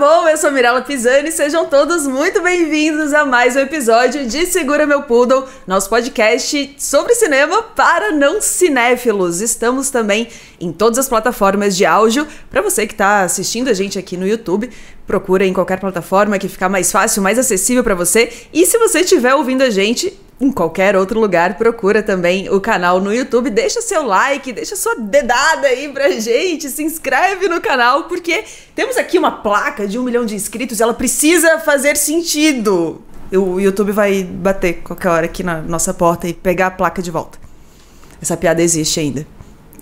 bom? Eu sou Mirella Pisani, sejam todos muito bem-vindos a mais um episódio de Segura Meu Poodle, nosso podcast sobre cinema para não cinéfilos. Estamos também em todas as plataformas de áudio, para você que está assistindo a gente aqui no YouTube, procura em qualquer plataforma que ficar mais fácil, mais acessível para você. E se você estiver ouvindo a gente em qualquer outro lugar, procura também o canal no YouTube, deixa seu like, deixa sua dedada aí pra gente, se inscreve no canal, porque temos aqui uma placa de um milhão de inscritos, ela precisa fazer sentido. O YouTube vai bater qualquer hora aqui na nossa porta e pegar a placa de volta. Essa piada existe ainda.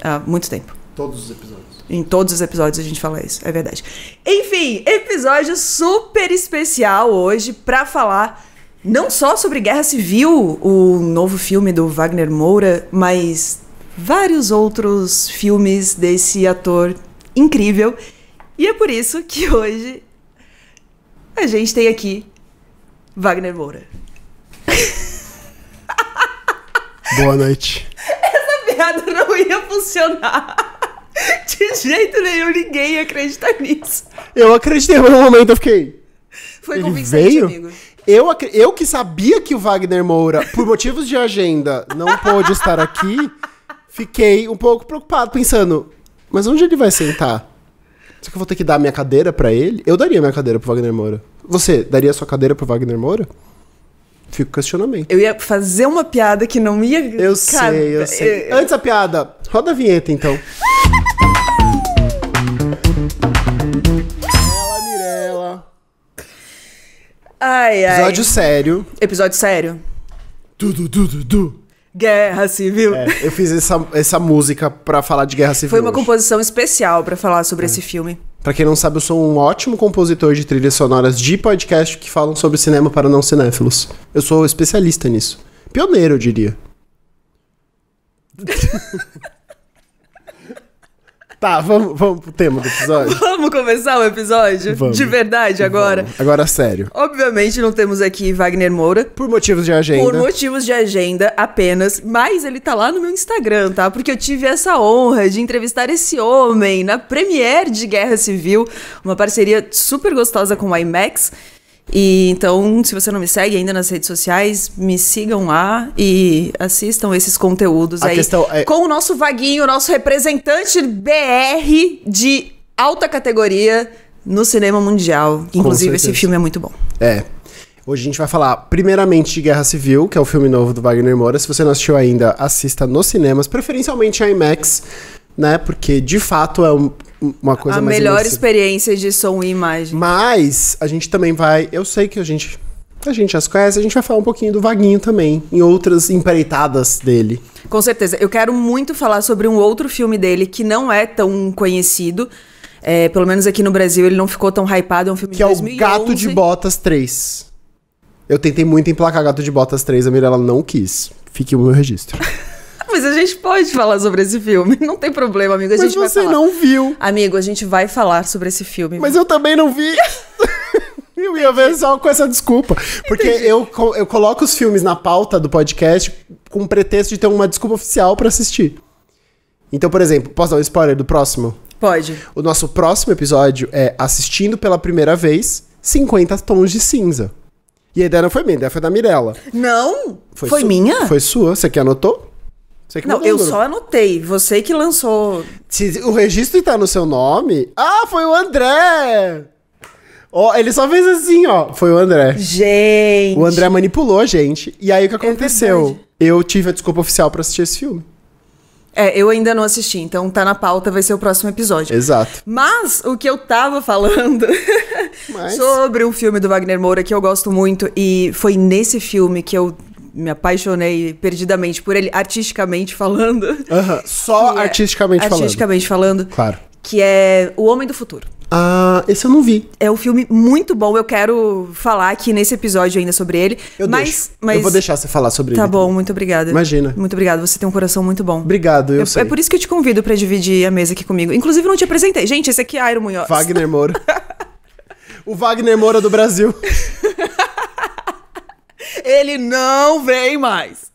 Há muito tempo. Todos os episódios. Em todos os episódios a gente fala isso, é verdade. Enfim, episódio super especial hoje para falar não só sobre Guerra Civil, o novo filme do Wagner Moura, mas vários outros filmes desse ator incrível. E é por isso que hoje a gente tem aqui Wagner Moura. Boa noite. Essa piada não ia funcionar. De jeito nenhum, ninguém ia acreditar nisso. Eu acreditei no momento, eu fiquei. Foi ele veio? amigo. Eu, eu que sabia que o Wagner Moura, por motivos de agenda, não pôde estar aqui, fiquei um pouco preocupado, pensando, mas onde ele vai sentar? Será que eu vou ter que dar minha cadeira para ele? Eu daria minha cadeira pro Wagner Moura. Você daria sua cadeira pro Wagner Moura? Fico questionamento. Eu ia fazer uma piada que não ia. Eu sei, eu sei. Eu... Antes a piada, roda a vinheta então. Ai, ai. Episódio sério. Episódio sério. Du, du, du, du, du. Guerra Civil. É, eu fiz essa, essa música para falar de Guerra Civil. Foi uma hoje. composição especial para falar sobre é. esse filme. Pra quem não sabe, eu sou um ótimo compositor de trilhas sonoras de podcast que falam sobre cinema para não cinéfilos. Eu sou especialista nisso. Pioneiro, eu diria. Tá, vamos, vamos pro tema do episódio. vamos começar o episódio? Vamos. De verdade, agora. Vamos. Agora, sério. Obviamente, não temos aqui Wagner Moura. Por motivos de agenda. Por motivos de agenda apenas. Mas ele tá lá no meu Instagram, tá? Porque eu tive essa honra de entrevistar esse homem na Premiere de Guerra Civil, uma parceria super gostosa com o IMAX. E então, se você não me segue ainda nas redes sociais, me sigam lá e assistam esses conteúdos A aí. Questão é... Com o nosso vaguinho, nosso representante BR de alta categoria no cinema mundial. Inclusive, esse filme é muito bom. É. Hoje a gente vai falar primeiramente de Guerra Civil, que é o filme novo do Wagner Moura. Se você não assistiu ainda, assista nos cinemas, preferencialmente IMAX né? Porque de fato é um, uma coisa a mais. A melhor imersiva. experiência de som e imagem. Mas a gente também vai. Eu sei que a gente. A gente as conhece, a gente vai falar um pouquinho do Vaguinho também, em outras empreitadas dele. Com certeza. Eu quero muito falar sobre um outro filme dele que não é tão conhecido. É, pelo menos aqui no Brasil ele não ficou tão hypado. É um filme que de 2011. Que é o Gato de Botas 3. Eu tentei muito emplacar Gato de Botas 3, a Mirella não quis. Fique o meu registro. Mas a gente pode falar sobre esse filme. Não tem problema, amigo. A Mas gente você vai falar. não viu. Amigo, a gente vai falar sobre esse filme. Mas eu também não vi. Eu ia ver só com essa desculpa. Porque eu, eu coloco os filmes na pauta do podcast com o pretexto de ter uma desculpa oficial para assistir. Então, por exemplo, posso dar um spoiler do próximo? Pode. O nosso próximo episódio é Assistindo pela Primeira Vez 50 Tons de Cinza. E a ideia não foi minha, a ideia foi da Mirella. Não! Foi, foi minha? Foi sua, você que anotou? não, eu só anotei. Você que lançou. Se o registro tá no seu nome? Ah, foi o André! Ó, oh, ele só fez assim, ó. Foi o André. Gente. O André manipulou a gente. E aí o que é aconteceu? É eu tive a desculpa oficial para assistir esse filme. É, eu ainda não assisti, então tá na pauta, vai ser o próximo episódio. Exato. Mas o que eu tava falando Mas... sobre um filme do Wagner Moura que eu gosto muito, e foi nesse filme que eu me apaixonei perdidamente por ele, artisticamente falando. Só é, artisticamente falando. Artisticamente falando. Claro. Que é O Homem do Futuro. Ah, esse eu não vi. É um filme muito bom. Eu quero falar aqui nesse episódio ainda sobre ele. Eu mas, mas... Eu vou deixar você falar sobre tá ele. Tá bom, também. muito obrigada. Imagina. Muito obrigada. Você tem um coração muito bom. Obrigado, eu, é, sei. É por isso que eu te convido para dividir a mesa aqui comigo. Inclusive, eu não te apresentei. Gente, esse aqui é Iron Munhoz. Wagner Moura. o Wagner Moura do Brasil. Ele não vem mais.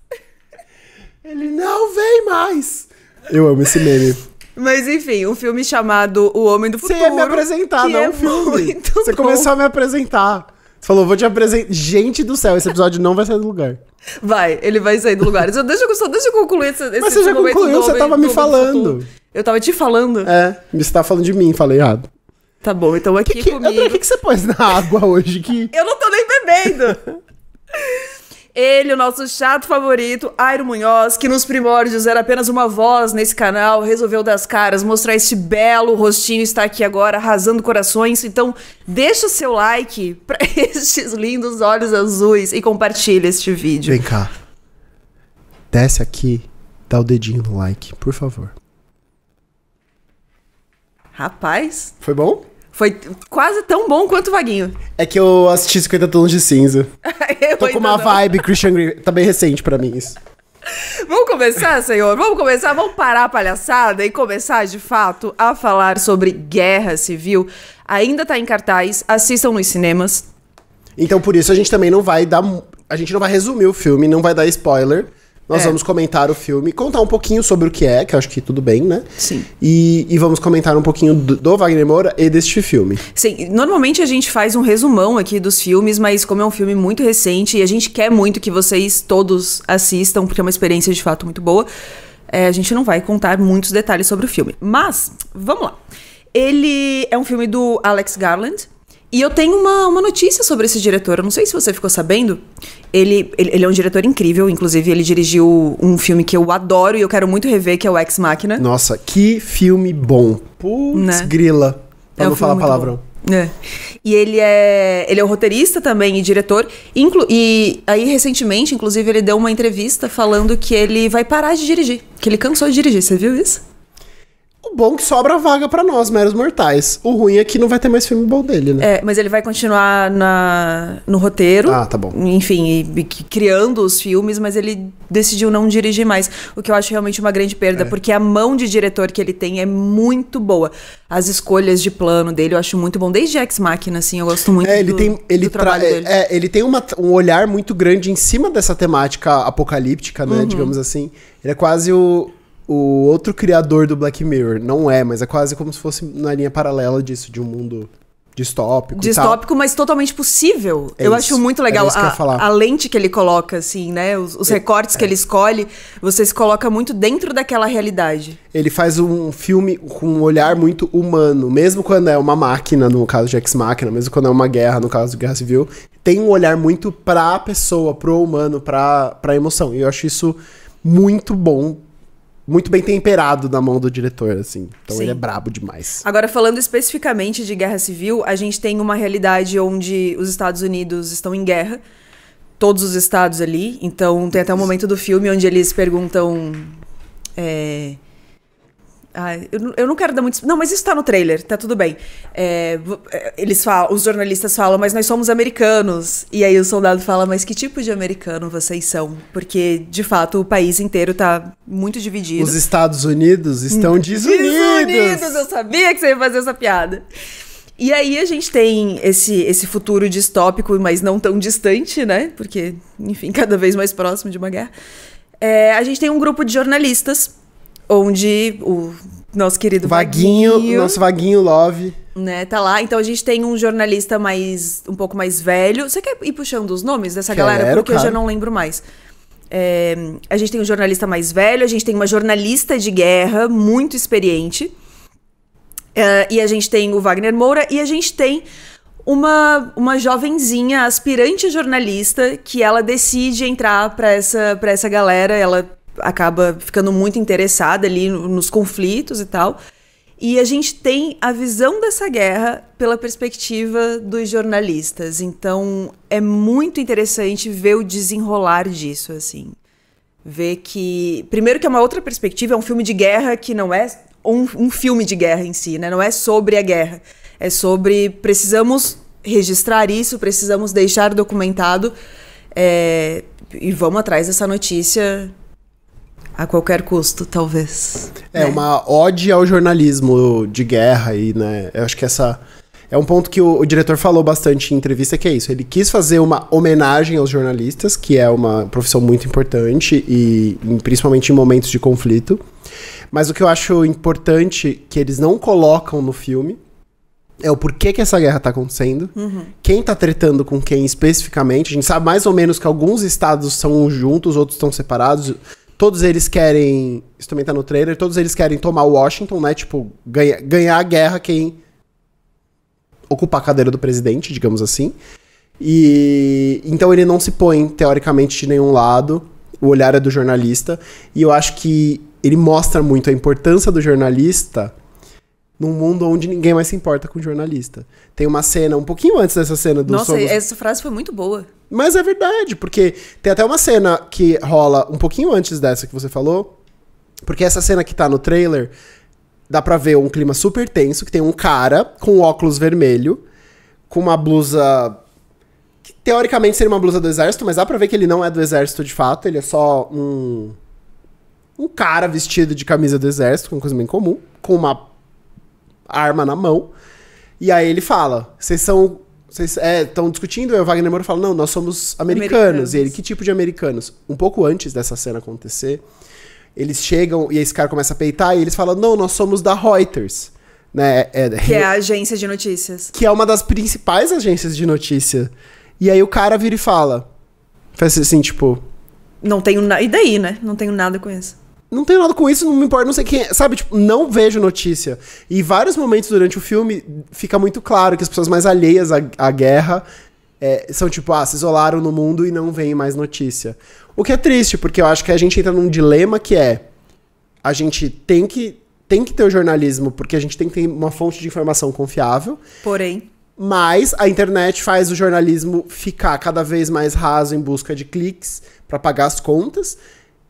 Ele não vem mais. Eu amo esse meme. Mas enfim, um filme chamado O Homem do Futuro. Você ia me apresentar, não é um filme. Você bom. começou a me apresentar. Você falou, vou te apresentar. Gente do céu, esse episódio não vai sair do lugar. Vai, ele vai sair do lugar. Então, deixa, só deixa eu concluir esse, esse Mas você já concluiu, você tava me falando. Eu tava te falando? É, você tava falando de mim, falei errado. Tá bom, então aqui que que, comigo... o que, que você pôs na água hoje? Que... eu não tô nem bebendo. Ele, o nosso chato favorito, Airo Munhoz, que nos primórdios era apenas uma voz nesse canal, resolveu das caras, mostrar esse belo rostinho, está aqui agora arrasando corações. Então, deixa o seu like para estes lindos olhos azuis e compartilha este vídeo. Vem cá. Desce aqui, dá o dedinho no like, por favor. Rapaz. Foi bom? Foi quase tão bom quanto o Vaguinho. É que eu assisti 50 Tons de Cinza. eu Tô com uma não. vibe Christian Grey. Tá bem recente pra mim isso. Vamos começar, senhor? Vamos começar? Vamos parar a palhaçada e começar, de fato, a falar sobre guerra civil. Ainda tá em cartaz, assistam nos cinemas. Então, por isso, a gente também não vai dar. A gente não vai resumir o filme, não vai dar spoiler. Nós é. vamos comentar o filme, contar um pouquinho sobre o que é, que eu acho que tudo bem, né? Sim. E, e vamos comentar um pouquinho do, do, Wagner Moura e deste filme. Sim, normalmente a gente faz um resumão aqui dos filmes, mas como é um filme muito recente e a gente quer muito que vocês todos assistam, porque é uma experiência de fato muito boa, é, a gente não vai contar muitos detalhes sobre o filme. Mas, vamos lá. Ele é um filme do Alex Garland. E eu tenho uma, uma notícia sobre esse diretor. Eu não sei se você ficou sabendo. Ele, ele, ele, é um diretor incrível. Inclusive, ele dirigiu um filme que eu adoro e eu quero muito rever, que é o Ex Máquina. Nossa, que filme bom. Putz, né? grila. Pra é não falar palavrão. É. E ele é, ele é um roteirista também e diretor. Inclu e aí, recentemente, inclusive, ele deu uma entrevista falando que ele vai parar de dirigir. Que ele cansou de dirigir. Você viu isso? bom que sobra vaga para nós, meros mortais. O ruim é que não vai ter mais filme bom dele, né? É, mas ele vai continuar na, no roteiro. Ah, tá bom. Enfim, e, e, criando os filmes, mas ele decidiu não dirigir mais. O que eu acho realmente uma grande perda, é. porque a mão de diretor que ele tem é muito boa. As escolhas de plano dele eu acho muito bom. Desde Ex Machina, assim, eu gosto muito é, ele do, tem, ele do trabalho dele. É, é, ele tem uma, um olhar muito grande em cima dessa temática apocalíptica, né? Uhum. Digamos assim. Ele é quase o o outro criador do Black Mirror. Não é, mas é quase como se fosse na linha paralela disso, de um mundo distópico. Distópico, mas totalmente possível. É eu isso. acho muito legal a, a, lente que ele coloca, assim, né? Os, os é, recortes é. que ele escolhe, você se coloca muito dentro daquela realidade. Ele faz um filme com um olhar muito humano, mesmo quando é uma máquina, no caso de Ex Máquina, mesmo quando é uma guerra, no caso de Guerra Civil, tem um olhar muito pra pessoa, pro humano, pra, pra emoção. E eu acho isso muito bom muito bem temperado na mão do diretor, assim. Então Sim. ele é brabo demais. Agora, falando especificamente de guerra civil, a gente tem uma realidade onde os Estados Unidos estão em guerra. Todos os estados ali. Então tem até o um momento do filme onde eles perguntam. É, eu, eu, não quero dar muito. Não, mas isso tá no trailer, tá tudo bem. É, é eles falam, os jornalistas falam, mas nós somos americanos. E aí o soldado fala, mas que tipo de americano vocês são? Porque, de fato, o país inteiro tá muito dividido. Os Estados Unidos estão desunidos. Desunidos, eu sabia que você ia fazer essa piada. E aí a gente tem esse, esse futuro distópico, mas não tão distante, né? Porque, enfim, cada vez mais próximo de uma guerra. É, a gente tem um grupo de jornalistas Onde o nosso querido Vaguinho, Vaguinho nosso Vaguinho Love, né, tá lá. Então a gente tem um jornalista mais um pouco mais velho. Você quer ir puxando os nomes dessa Quero, galera porque cara. eu já não lembro mais. É, a gente tem um jornalista mais velho, a gente tem uma jornalista de guerra muito experiente. É, e a gente tem o Wagner Moura e a gente tem uma, uma jovenzinha aspirante jornalista que ela decide entrar para essa, pra essa galera. Ela acaba ficando muito interessada ali nos conflitos e tal. E a gente tem a visão dessa guerra pela perspectiva dos jornalistas. Então é muito interessante ver o desenrolar disso, assim. Ver que. Primeiro, que é uma outra perspectiva, é um filme de guerra que não é um, um filme de guerra em si, né? Não é sobre a guerra. É sobre. Precisamos registrar isso, precisamos deixar documentado. É, e vamos atrás dessa notícia a qualquer custo, talvez. É, né? uma ode ao jornalismo de guerra aí, né? Eu acho que essa. É um ponto que o, o, diretor falou bastante em entrevista, que é isso. Ele quis fazer uma homenagem aos jornalistas, que é uma profissão muito importante, e em, principalmente em momentos de conflito. Mas o que eu acho importante que eles não colocam no filme é o porquê que essa guerra está acontecendo, uhum. quem está tretando com quem especificamente. A gente sabe mais ou menos que alguns estados são juntos, outros estão separados. Todos eles querem. Isso também tá no trailer. Todos eles querem tomar Washington, né? Tipo, ganha, ganhar a guerra quem ocupar a cadeira do presidente, digamos assim. E então ele não se põe teoricamente de nenhum lado. O olhar é do jornalista e eu acho que ele mostra muito a importância do jornalista num mundo onde ninguém mais se importa com jornalista. Tem uma cena um pouquinho antes dessa cena do Nossa, somos... essa frase foi muito boa. Mas é verdade, porque tem até uma cena que rola um pouquinho antes dessa que você falou. Porque essa cena que tá no trailer, dá pra ver um clima super tenso, que tem um cara com óculos vermelho, com uma blusa. Que, teoricamente seria uma blusa do exército, mas dá pra ver que ele não é do exército de fato, ele é só um. Um cara vestido de camisa do exército, que é uma coisa bem comum, com uma arma na mão. E aí ele fala: vocês são vocês estão é, discutindo, e o Wagner Moura fala, não, nós somos americanos. americanos. E ele, que tipo de americanos? Um pouco antes dessa cena acontecer, eles chegam e esse cara começa a peitar e eles falam, não, nós somos da Reuters. Né? É, é que é a agência de notícias. Que é uma das principais agências de notícia. E aí o cara vira e fala. Faz assim, tipo. Não tenho nada. E daí, né? Não tenho nada com isso não tem nada com isso, não me importa, não sei quem é. Sabe, tipo, não vejo notícia. E vários momentos durante o filme fica muito claro que as pessoas mais alheias à, à guerra é, são tipo, ah, se isolaram no mundo e não vem mais notícia. O que é triste, porque eu acho que a gente entra num dilema que é a gente tem que, tem que ter o jornalismo, porque a gente tem que ter uma fonte de informação confiável. Porém. Mas a internet faz o jornalismo ficar cada vez mais raso em busca de cliques para pagar as contas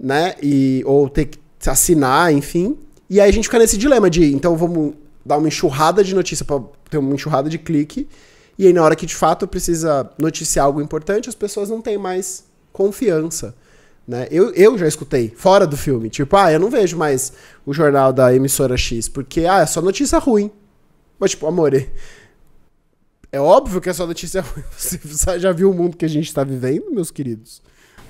né? E, ou ter que assinar, enfim. E aí a gente fica nesse dilema de, então vamos dar uma enxurrada de notícia para ter uma enxurrada de clique. E aí na hora que de fato precisa noticiar algo importante, as pessoas não têm mais confiança. Né? Eu, eu já escutei, fora do filme, tipo, ah, eu não vejo mais o jornal da emissora X, porque, ah, é só notícia ruim. Mas, tipo, amore, é, é óbvio que é só notícia ruim. Você já viu o mundo que a gente está vivendo, meus queridos?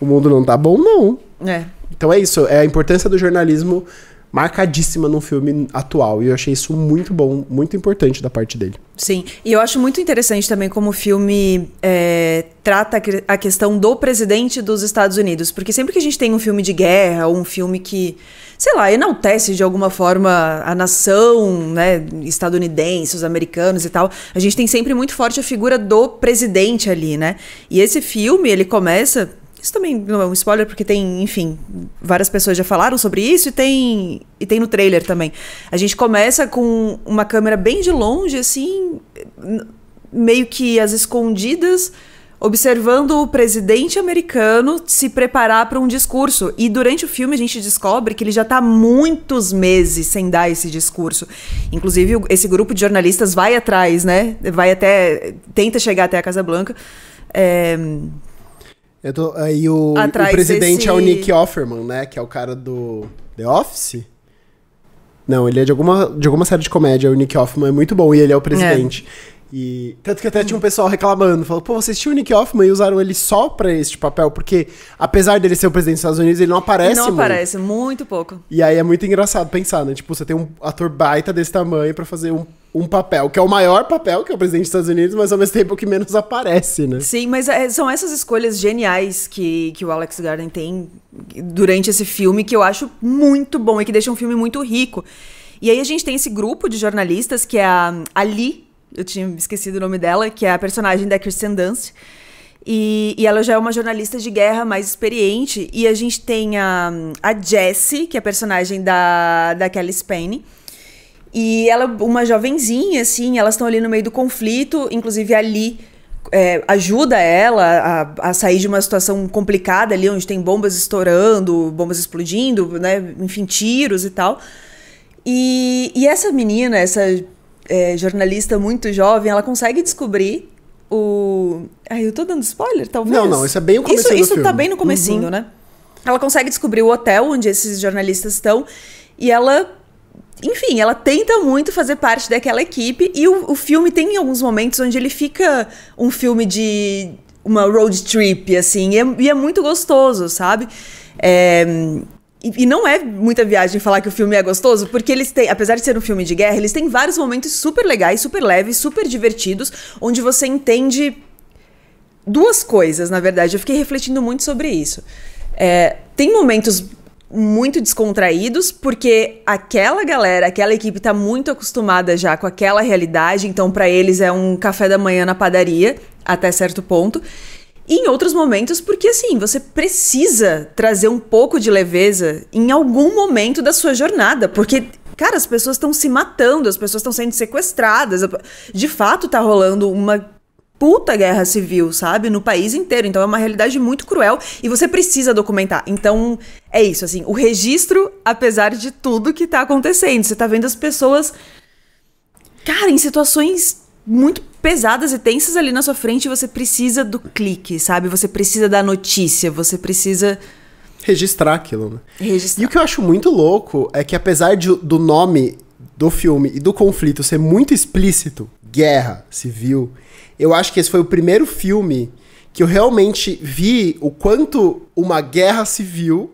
O mundo não tá bom, não. É. Então é isso, é a importância do jornalismo marcadíssima num filme atual. E eu achei isso muito bom, muito importante da parte dele. Sim, e eu acho muito interessante também como o filme é, trata a questão do presidente dos Estados Unidos. Porque sempre que a gente tem um filme de guerra, ou um filme que, sei lá, enaltece de alguma forma a nação né, estadunidense, os americanos e tal, a gente tem sempre muito forte a figura do presidente ali, né? E esse filme, ele começa isso também não é um spoiler, porque tem, enfim, várias pessoas já falaram sobre isso e tem, e tem no trailer também. A gente começa com uma câmera bem de longe, assim, meio que às escondidas, observando o presidente americano se preparar para um discurso. E durante o filme a gente descobre que ele já está muitos meses sem dar esse discurso. Inclusive, esse grupo de jornalistas vai atrás, né? Vai até. tenta chegar até a Casa Blanca. É eu tô, aí o, o presidente desse... é o Nick Offerman, né? Que é o cara do The Office. Não, ele é de alguma, de alguma série de comédia. O Nick Offerman é muito bom e ele é o presidente. É. E tanto que até tinha um pessoal reclamando, falou, pô, vocês tinham o Nick Offerman e usaram ele só pra este papel, porque apesar dele ser o presidente dos Estados Unidos, ele não aparece Não muito. aparece, muito pouco. E aí é muito engraçado pensar, né? Tipo, você tem um ator baita desse tamanho para fazer um um papel, que é o maior papel, que é o presidente dos Estados Unidos, mas ao mesmo tempo que menos aparece, né? Sim, mas é, são essas escolhas geniais que, que o Alex Garden tem durante esse filme que eu acho muito bom e que deixa um filme muito rico. E aí a gente tem esse grupo de jornalistas que é a Ali, eu tinha esquecido o nome dela, que é a personagem da Kirsten Dunst. E, e, ela já é uma jornalista de guerra mais experiente. E a gente tem a, a Jessie, que é a personagem da, da Kelly Spain e ela, uma jovenzinha, assim, elas estão ali no meio do conflito, inclusive ali. É, ajuda ela a, a, sair de uma situação complicada ali, onde tem bombas estourando, bombas explodindo, né? Enfim, tiros e tal. E, e essa menina, essa é, jornalista muito jovem, ela consegue descobrir o... Ai, eu tô dando spoiler, talvez? Não, não, isso é bem o começo isso filme. Isso tá bem no comecinho, uhum. né? Ela consegue descobrir o hotel onde esses jornalistas estão e ela enfim, ela tenta muito fazer parte daquela equipe e o, o filme tem alguns momentos onde ele fica um filme de uma road trip, assim, e é, e é muito gostoso, sabe? É, e, e, não é muita viagem falar que o filme é gostoso, porque eles têm, apesar de ser um filme de guerra, eles têm vários momentos super legais, super leves, super divertidos, onde você entende duas coisas, na verdade. Eu fiquei refletindo muito sobre isso. É, tem momentos muito descontraídos, porque aquela galera, aquela equipe tá muito acostumada já com aquela realidade, então para eles é um café da manhã na padaria, até certo ponto. E em outros momentos, porque assim, você precisa trazer um pouco de leveza em algum momento da sua jornada, porque cara, as pessoas estão se matando, as pessoas estão sendo sequestradas. De fato, tá rolando uma puta guerra civil, sabe? No país inteiro. Então é uma realidade muito cruel e você precisa documentar. Então é isso, assim, o registro, apesar de tudo que tá acontecendo. Você tá vendo as pessoas, cara, em situações muito pesadas e tensas ali na sua frente. Você precisa do clique, sabe? Você precisa da notícia, você precisa registrar aquilo, né? Registrar. E o que eu acho muito louco é que apesar de, do nome do filme e do conflito ser muito explícito, guerra civil. Eu acho que esse foi o primeiro filme que eu realmente vi o quanto uma guerra civil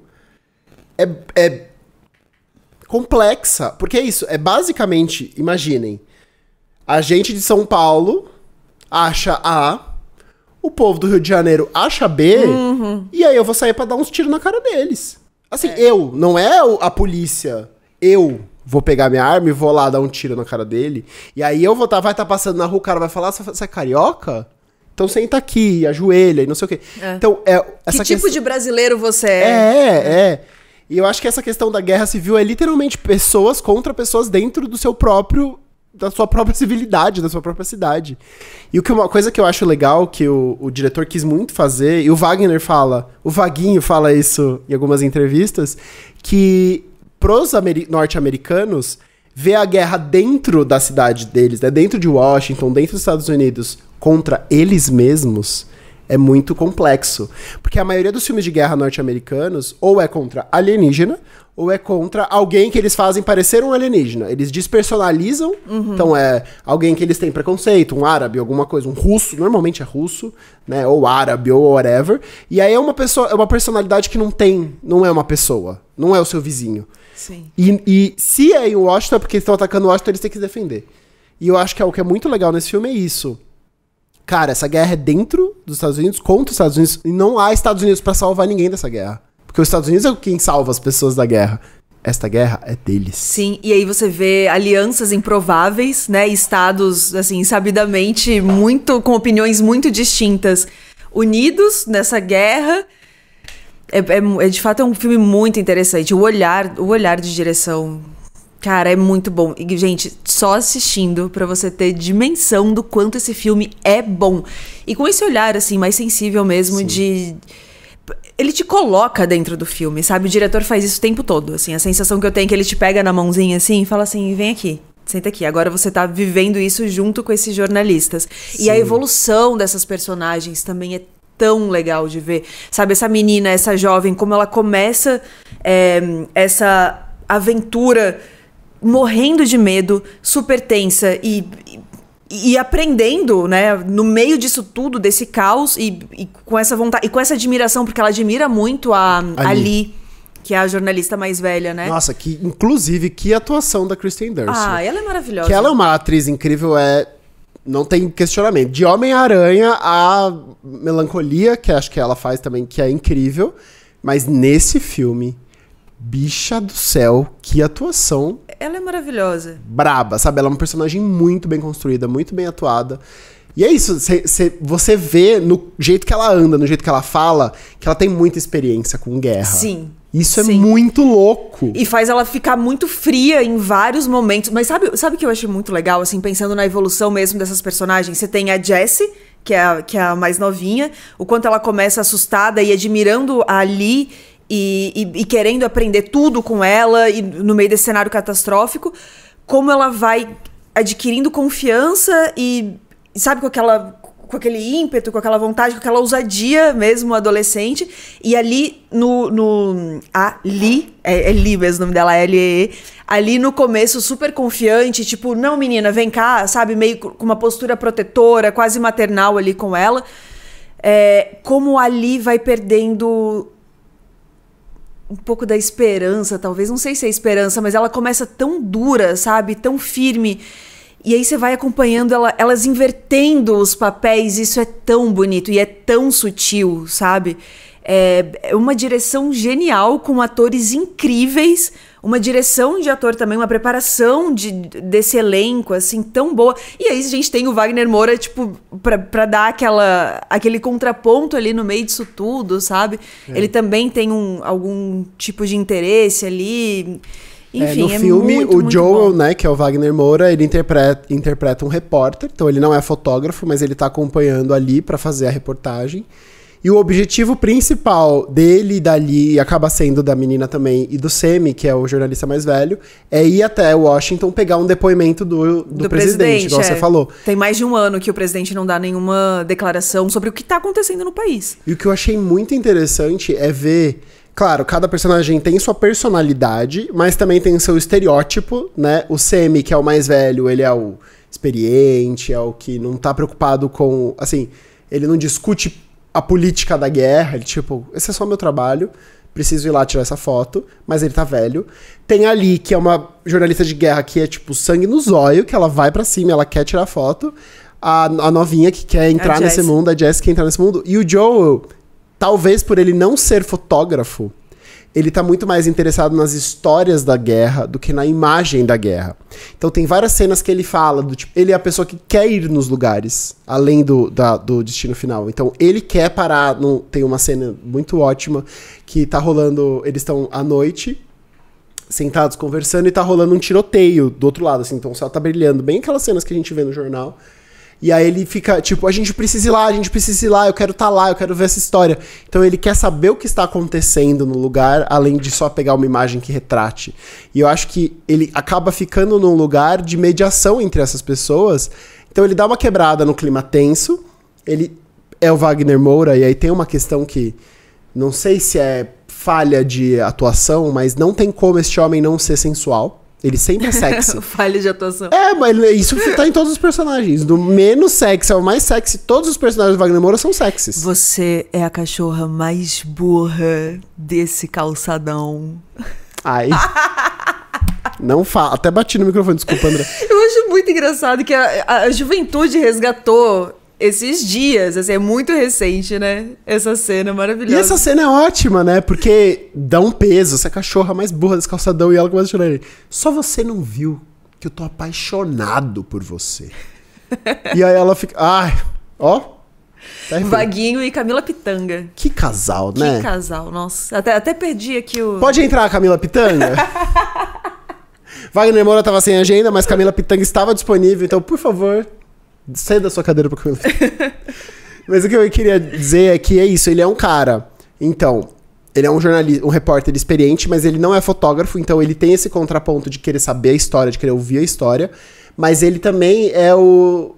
é, é complexa. Porque é isso, é basicamente, imaginem, a gente de São Paulo acha A, o povo do Rio de Janeiro acha B, uhum. e aí eu vou sair para dar uns tiros na cara deles. Assim, é. eu, não é a polícia. Eu vou pegar minha arma e vou lá dar um tiro na cara dele. E aí eu vou tá, vai estar tá passando na rua, o cara vai falar, você é carioca? Então senta aqui, ajoelha e não sei o quê. É. Então, é, essa que tipo de brasileiro você é? É, é. E eu acho que essa questão da guerra civil é literalmente pessoas contra pessoas dentro do seu próprio. da sua própria civilidade, da sua própria cidade. E o que uma coisa que eu acho legal, que o, o diretor quis muito fazer, e o Wagner fala, o Vaguinho fala isso em algumas entrevistas, que pros norte-americanos ver a guerra dentro da cidade deles, né? dentro de Washington, dentro dos Estados Unidos, contra eles mesmos, é muito complexo. Porque a maioria dos filmes de guerra norte-americanos ou é contra alienígena, ou é contra alguém que eles fazem parecer um alienígena. Eles despersonalizam, uhum. então é alguém que eles têm preconceito, um árabe, alguma coisa, um russo, normalmente é russo, né, ou árabe ou whatever. E aí é uma pessoa, é uma personalidade que não tem, não é uma pessoa, não é o seu vizinho. Sim. E, e se é em Washington, é porque eles estão atacando Washington, eles têm que se defender. E eu acho que é o que é muito legal nesse filme é isso. Cara, essa guerra é dentro dos Estados Unidos, contra os Estados Unidos, e não há Estados Unidos para salvar ninguém dessa guerra. Porque os Estados Unidos é quem salva as pessoas da guerra esta guerra é deles. Sim, e aí você vê alianças improváveis, né? Estados, assim, sabidamente, muito com opiniões muito distintas, unidos nessa guerra é, é, é, de fato é um filme muito interessante. O olhar, o olhar de direção, cara, é muito bom. E, gente, só assistindo para você ter dimensão do quanto esse filme é bom. E com esse olhar, assim, mais sensível mesmo Sim. de. Ele te coloca dentro do filme, sabe? O diretor faz isso o tempo todo, assim. A sensação que eu tenho é que ele te pega na mãozinha, assim, e fala assim, vem aqui, senta aqui. Agora você tá vivendo isso junto com esses jornalistas. Sim. E a evolução dessas personagens também é tão legal de ver. Sabe, essa menina, essa jovem, como ela começa é, essa aventura morrendo de medo, super tensa e, e, e, aprendendo, né, no meio disso tudo, desse caos e, e, com essa vontade e com essa admiração, porque ela admira muito a Ali. Lee, que é a jornalista mais velha, né? Nossa, que inclusive que atuação da Kristen Dunst. Ah, ela é maravilhosa. Que ela é uma atriz incrível, é não tem questionamento. De Homem-Aranha a Melancolia, que acho que ela faz também, que é incrível. Mas nesse filme, bicha do céu, que atuação. Ela é maravilhosa. Braba, sabe? Ela é uma personagem muito bem construída, muito bem atuada. E é isso, cê, cê, você vê no jeito que ela anda, no jeito que ela fala, que ela tem muita experiência com guerra. Sim. Isso é sim. é muito louco. E faz ela ficar muito fria em vários momentos. Mas sabe o sabe que eu achei muito legal, assim, pensando na evolução mesmo dessas personagens? Você tem a Jessie, que é a, que é a mais novinha, o quanto ela começa assustada e admirando a Lee e, e, e querendo aprender tudo com ela e no meio desse cenário catastrófico. Como ela vai adquirindo confiança e sabe, com aquela com aquele ímpeto, com aquela vontade, com aquela ousadia mesmo adolescente. E ali no. no ali, é, é Li mesmo o nome dela, é L-E-E. Ali no começo, super confiante, tipo, não, menina, vem cá, sabe? Meio com uma postura protetora, quase maternal ali com ela. É, como ali vai perdendo um pouco da esperança, talvez. Não sei se é esperança, mas ela começa tão dura, sabe? Tão firme. E aí você vai acompanhando ela, elas invertendo os papéis, isso é tão bonito e é tão sutil, sabe? É, é uma direção genial com atores incríveis, uma direção de ator também, uma preparação de, desse elenco, assim, tão boa. E aí a gente tem o Wagner Moura, tipo, pra, pra dar aquela, aquele contraponto ali no meio disso tudo, sabe? É. Ele também tem um, algum tipo de interesse ali. Enfim, é, no é filme, muito, o muito Joel, bom. né, que é o Wagner Moura, ele interpreta, interpreta um repórter, então ele não é fotógrafo, mas ele está acompanhando ali para fazer a reportagem. E o objetivo principal dele e dali, e acaba sendo da menina também, e do Semi, que é o jornalista mais velho, é ir até Washington pegar um depoimento do, do, do presidente, presidente, igual é. você falou. Tem mais de um ano que o presidente não dá nenhuma declaração sobre o que está acontecendo no país. E o que eu achei muito interessante é ver Claro, cada personagem tem sua personalidade, mas também tem seu estereótipo, né? O Semi, que é o mais velho, ele é o experiente, é o que não tá preocupado com. Assim, ele não discute a política da guerra, ele tipo, esse é só meu trabalho, preciso ir lá tirar essa foto, mas ele tá velho. Tem Ali, que é uma jornalista de guerra que é tipo sangue no zóio, que ela vai para cima, ela quer tirar foto. A, a novinha que quer é entrar nesse mundo, a Jess quer entrar nesse mundo. E o Joel, Talvez por ele não ser fotógrafo, ele está muito mais interessado nas histórias da guerra do que na imagem da guerra. Então tem várias cenas que ele fala do tipo, ele é a pessoa que quer ir nos lugares além do, da, do destino final. Então ele quer parar. No, tem uma cena muito ótima que está rolando. Eles estão à noite sentados conversando e está rolando um tiroteio do outro lado, assim. Então o céu tá brilhando, bem aquelas cenas que a gente vê no jornal. E aí ele fica, tipo, a gente precisa ir lá, a gente precisa ir lá, eu quero estar tá lá, eu quero ver essa história. Então ele quer saber o que está acontecendo no lugar, além de só pegar uma imagem que retrate. E eu acho que ele acaba ficando num lugar de mediação entre essas pessoas. Então ele dá uma quebrada no clima tenso. Ele é o Wagner Moura, e aí tem uma questão que não sei se é falha de atuação, mas não tem como este homem não ser sensual. Ele sempre é sexy. Falha de atuação. É, mas isso tá em todos os personagens. Do menos sexy ao mais sexy, todos os personagens do Wagner Moura são sexys. Você é a cachorra mais burra desse calçadão. Ai. Não fala. Até bati no microfone, desculpa, André. Eu acho muito engraçado que a, a juventude resgatou esses dias, assim, é muito recente, né? Essa cena maravilhosa. E essa cena é ótima, né? Porque dá um peso, essa é cachorra mais burra desse calçadão e ela começa a chorar. Só você não viu que eu tô apaixonado por você. e aí ela fica, ai, ah, ó. Tá Vaguinho e Camila Pitanga. Que casal, né? Que casal, nossa. Até, até perdi aqui o. Pode entrar, Camila Pitanga? Wagner Moura tava sem agenda, mas Camila Pitanga estava disponível, então, por favor, Sai da sua cadeira pra comer Mas o que eu queria dizer é que é isso, ele é um cara. Então, ele é um jornalista, um repórter experiente, mas ele não é fotógrafo, então ele tem esse contraponto de querer saber a história, de querer ouvir a história, mas ele também é o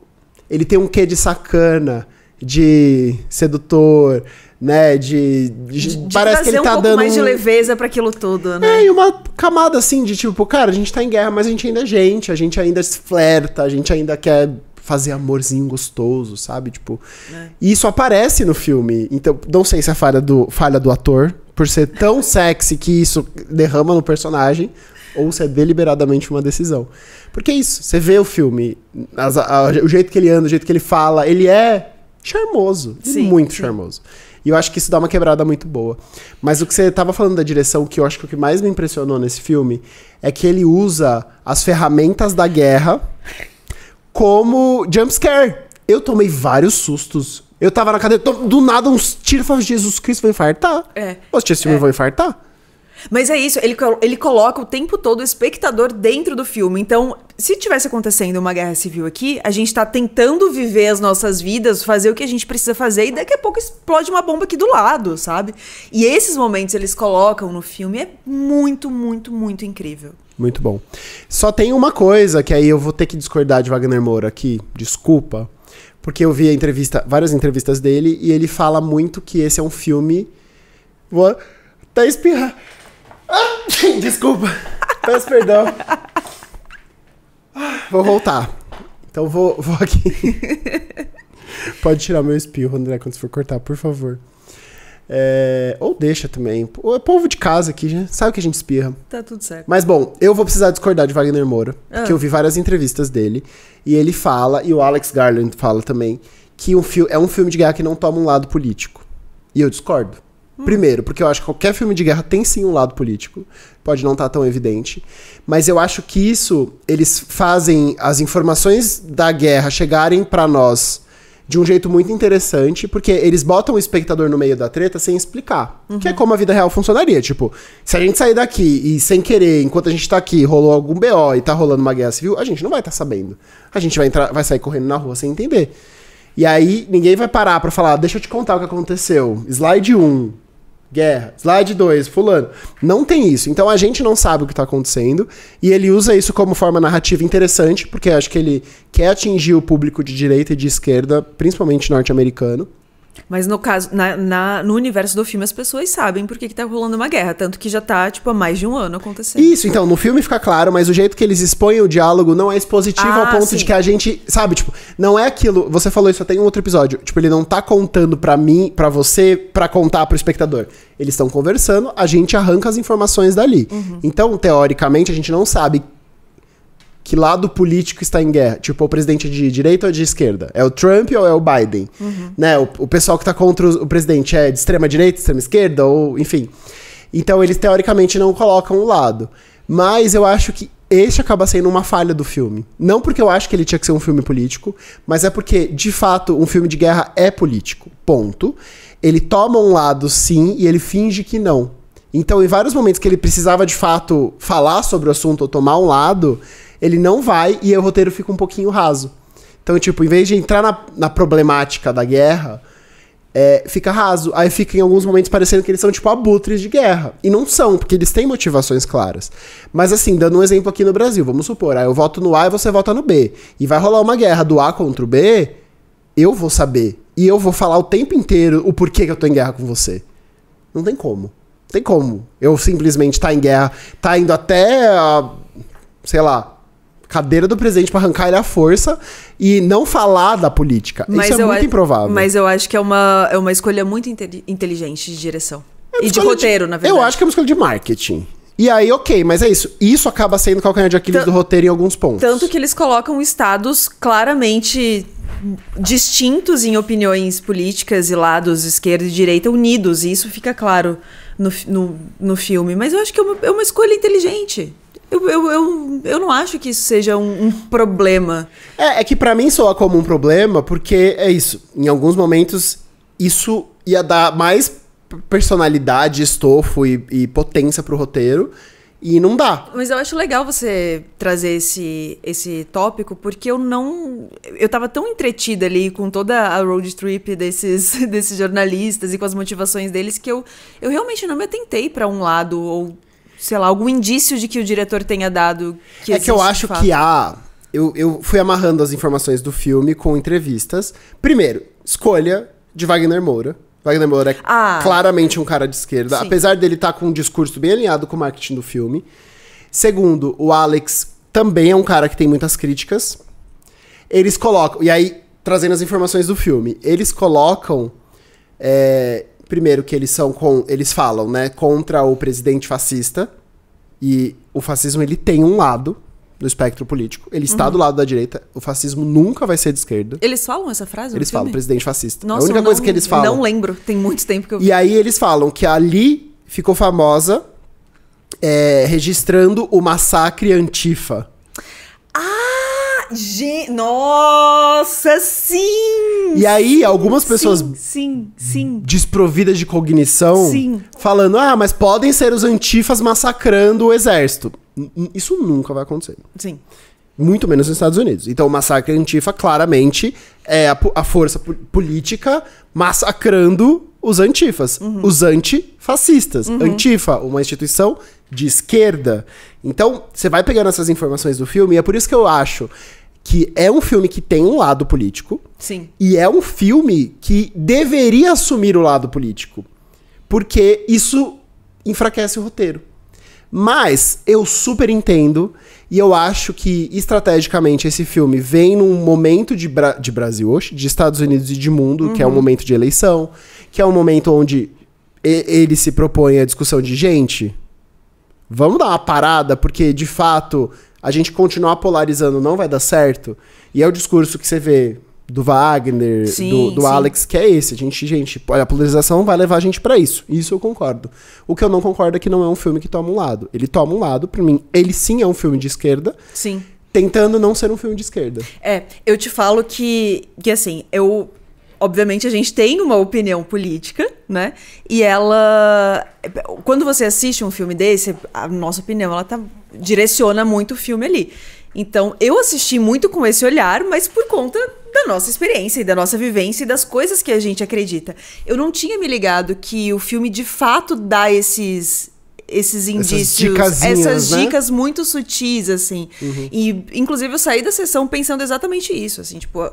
ele tem um quê de sacana, de sedutor, né, de, de, de parece que ele um tá um dando mais de leveza para aquilo tudo, né? É, e uma camada assim de tipo, cara, a gente tá em guerra, mas a gente ainda é gente, a gente ainda se flerta, a gente ainda quer fazer amorzinho gostoso, sabe? Tipo, é. e isso aparece no filme. Então, não sei se é falha do, falha do ator por ser tão sexy que isso derrama no personagem ou se é deliberadamente uma decisão. Porque é isso, você vê o filme, as, a, o jeito que ele anda, o jeito que ele fala, ele é charmoso, sim, muito sim. charmoso. E eu acho que isso dá uma quebrada muito boa. Mas o que você estava falando da direção, que eu acho que é o que mais me impressionou nesse filme é que ele usa as ferramentas da guerra como jumpscare. Eu tomei vários sustos. Eu tava na cadeira, do nada uns tiros, eu Jesus Cristo, vou infartar. É. Vou assistir esse filme, é. vou infartar. Mas é isso, ele, ele coloca o tempo todo o espectador dentro do filme. Então, se tivesse acontecendo uma guerra civil aqui, a gente tá tentando viver as nossas vidas, fazer o que a gente precisa fazer, e daqui a pouco explode uma bomba aqui do lado, sabe? E esses momentos eles colocam no filme é muito, muito, muito incrível. Muito bom. Só tem uma coisa que aí eu vou ter que discordar de Wagner Moura aqui, desculpa, porque eu vi a entrevista, várias entrevistas dele e ele fala muito que esse é um filme vou até espirrar. Ah, desculpa. Peço perdão. Ah, vou voltar. Então vou, vou aqui. Pode tirar meu espirro, André, quando você for cortar, por favor. É, ou deixa também. O é povo de casa aqui, né? sabe que a gente espirra. Tá tudo certo. Mas bom, eu vou precisar discordar de Wagner Moura, ah. porque eu vi várias entrevistas dele. E ele fala, e o Alex Garland fala também, que um é um filme de guerra que não toma um lado político. E eu discordo. Hum. Primeiro, porque eu acho que qualquer filme de guerra tem sim um lado político. Pode não estar tá tão evidente. Mas eu acho que isso, eles fazem as informações da guerra chegarem para nós de um jeito muito interessante, porque eles botam o espectador no meio da treta sem explicar. Uhum. Que é uhum. como a vida real funcionaria. Tipo, se a gente sair daqui e sem querer, enquanto a gente tá aqui, rolou algum BO e tá rolando uma guerra civil, a gente não vai estar tá sabendo. A gente vai, entrar, vai sair correndo na rua sem entender. E aí ninguém vai parar para falar, ah, deixa eu te contar o que aconteceu. Slide 1 guerra. Slide 2, fulano. Não tem isso. Então a gente não sabe o que está acontecendo. E ele usa isso como forma narrativa interessante, porque acho que ele quer atingir o público de direita e de esquerda, principalmente norte-americano. Mas no caso, na, na, no universo do filme, as pessoas sabem por que, tá rolando uma guerra. Tanto que já tá, tipo, há mais de um ano acontecendo. Isso, então, no filme fica claro, mas o jeito que eles expõem o diálogo não é expositivo ah, ao ponto sim. de que a gente. Sabe, tipo, não é aquilo. Você falou isso até em um outro episódio. Tipo, ele não tá contando para mim, para você, para contar pro espectador. Eles estão conversando, a gente arranca as informações dali. Uhum. Então, teoricamente, a gente não sabe que lado político está em guerra. Tipo, o presidente é de direita ou de esquerda? É o Trump ou é o Biden? Uhum. Né? O, o, pessoal que está contra o, o presidente é de extrema direita, extrema esquerda, ou enfim. Então eles teoricamente não colocam um lado. Mas eu acho que este acaba sendo uma falha do filme. Não porque eu acho que ele tinha que ser um filme político, mas é porque, de fato, um filme de guerra é político. Ponto. Ele toma um lado sim e ele finge que não. Então, em vários momentos que ele precisava de fato falar sobre o assunto ou tomar um lado, ele não vai e o roteiro fica um pouquinho raso. Então, tipo, em vez de entrar na, na problemática da guerra, é, fica raso. Aí fica em alguns momentos parecendo que eles são tipo abutres de guerra. E não são, porque eles têm motivações claras. Mas assim, dando um exemplo aqui no Brasil, vamos supor, aí eu voto no A e você vota no B. E vai rolar uma guerra do A contra o B, eu vou saber. E eu vou falar o tempo inteiro o porquê que eu tô em guerra com você. Não tem como. Não tem como. Eu simplesmente tá em guerra, tá indo até. sei lá, cadeira do presidente para arrancar ele à força e não falar da política. Mas Isso é muito improvável. Mas eu acho que é uma, é uma escolha muito inteligente de direção. É e de roteiro, de, na verdade. Eu acho que é uma escolha de marketing. E aí, ok, mas é isso. Isso acaba sendo calcanhar de Aquiles T do roteiro em alguns pontos. Tanto que eles colocam estados claramente distintos em opiniões políticas e lados esquerda e direita unidos. E isso fica claro no, no, no filme. Mas eu acho que é uma, é uma escolha inteligente. Eu, eu, eu, eu não acho que isso seja um, um problema. É, é que para mim soa como um problema, porque é isso. Em alguns momentos, isso ia dar mais personalidade, estofo e, e potência pro roteiro. E não dá. Mas eu acho legal você trazer esse, esse tópico, porque eu não. Eu tava tão entretida ali com toda a road trip desses, desses jornalistas e com as motivações deles que eu, eu realmente não me atentei para um lado ou sei lá, algum indício de que o diretor tenha dado que É que eu acho que há. Eu, eu fui amarrando as informações do filme com entrevistas. Primeiro, escolha de Wagner Moura. Wagner Moura é ah, claramente um cara de esquerda, sim. apesar dele estar tá com um discurso bem alinhado com o marketing do filme. Segundo, o Alex também é um cara que tem muitas críticas. Eles colocam. E aí, trazendo as informações do filme, eles colocam é, primeiro que eles são com, eles falam, né, contra o presidente fascista e o fascismo ele tem um lado no espectro político, ele está uhum. do lado da direita, o fascismo nunca vai ser de esquerda. Eles falam essa frase? Eles falam presidente fascista. Nossa, é a única não, coisa que eles falam. Não lembro, tem muito tempo que eu vi. E aí eles falam que ali ficou famosa é, registrando o massacre antifa. Ah! Gente, nossa, sim! E aí, algumas pessoas. Sim, sim, sim. Desprovidas de cognição. Sim. Falando, ah, mas podem ser os antifas massacrando o exército. Isso nunca vai acontecer. Sim. Muito menos nos Estados Unidos. Então, o massacre antifa claramente é a, a força política massacrando os antifas, uhum. os antifascistas. Uhum. Antifa, uma instituição de esquerda. Então, você vai pegando essas informações do filme, e é por isso que eu acho que é um filme que tem um lado político. Sim. E é um filme que deveria assumir o lado político. Porque isso enfraquece o roteiro. Mas eu super entendo e eu acho que estrategicamente esse filme vem num momento de, Bra de Brasil, hoje, de Estados Unidos e de mundo, uhum. que é um uhum. momento de eleição, que é um momento onde ele se propõe a discussão de gente. Vamos dar uma parada, porque de fato a gente continuar polarizando não vai dar certo. E é o discurso que você vê do Wagner, sim, do, do Alex, que é esse. A gente, gente, a polarização vai levar a gente para isso. Isso eu concordo. O que eu não concordo é que não é um filme que toma um lado. Ele toma um lado, para mim, ele sim é um filme de esquerda. Sim. Tentando não ser um filme de esquerda. É, eu te falo que, que assim, eu. Obviamente a gente tem uma opinião política, né? E ela. Quando você assiste um filme desse, a nossa opinião, ela tá direciona muito o filme ali. Então, eu assisti muito com esse olhar, mas por conta da nossa experiência e da nossa vivência e das coisas que a gente acredita. Eu não tinha me ligado que o filme de fato dá esses esses indícios, essas, essas né? dicas né? muito sutis assim. Uhum. E inclusive eu saí da sessão pensando exatamente isso, assim, tipo,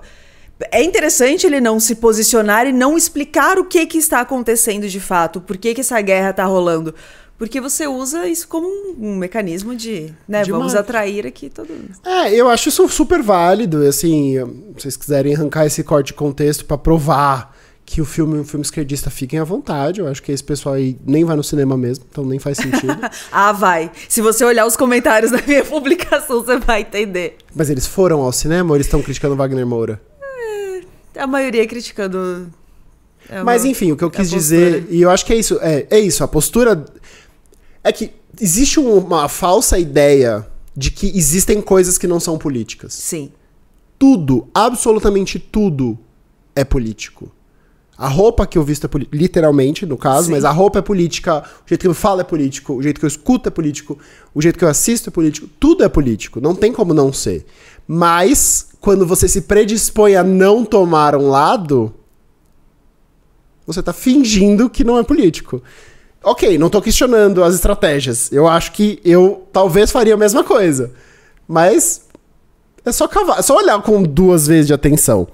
é interessante ele não se posicionar e não explicar o que que está acontecendo de fato, por que que essa guerra está rolando porque você usa isso como um, mecanismo de, né, de vamos uma... atrair aqui todo mundo. É, eu acho isso super válido, assim, se vocês quiserem arrancar esse corte de contexto para provar que o filme, um filme esquerdista, fiquem à vontade. Eu acho que esse pessoal aí nem vai no cinema mesmo, então nem faz sentido. ah, vai. Se você olhar os comentários da minha publicação, você vai entender. Mas eles foram ao cinema ou eles estão criticando Wagner Moura? É, a maioria é criticando. É uma, Mas enfim, o que eu é quis dizer, e eu acho que é isso, é, é isso, a postura é que existe uma falsa ideia de que existem coisas que não são políticas. Sim. Tudo, absolutamente tudo é político. A roupa que eu visto é política, literalmente, no caso, Sim. mas a roupa é política, o jeito que eu falo é político, o jeito que eu escuto é político, o jeito que eu assisto é político, tudo é político, não tem como não ser. Mas, quando você se predispõe a não tomar um lado, você está fingindo que não é político ok, não tô questionando as estratégias. Eu acho que eu talvez faria a mesma coisa. Mas é só cavar, é só olhar com duas vezes de atenção.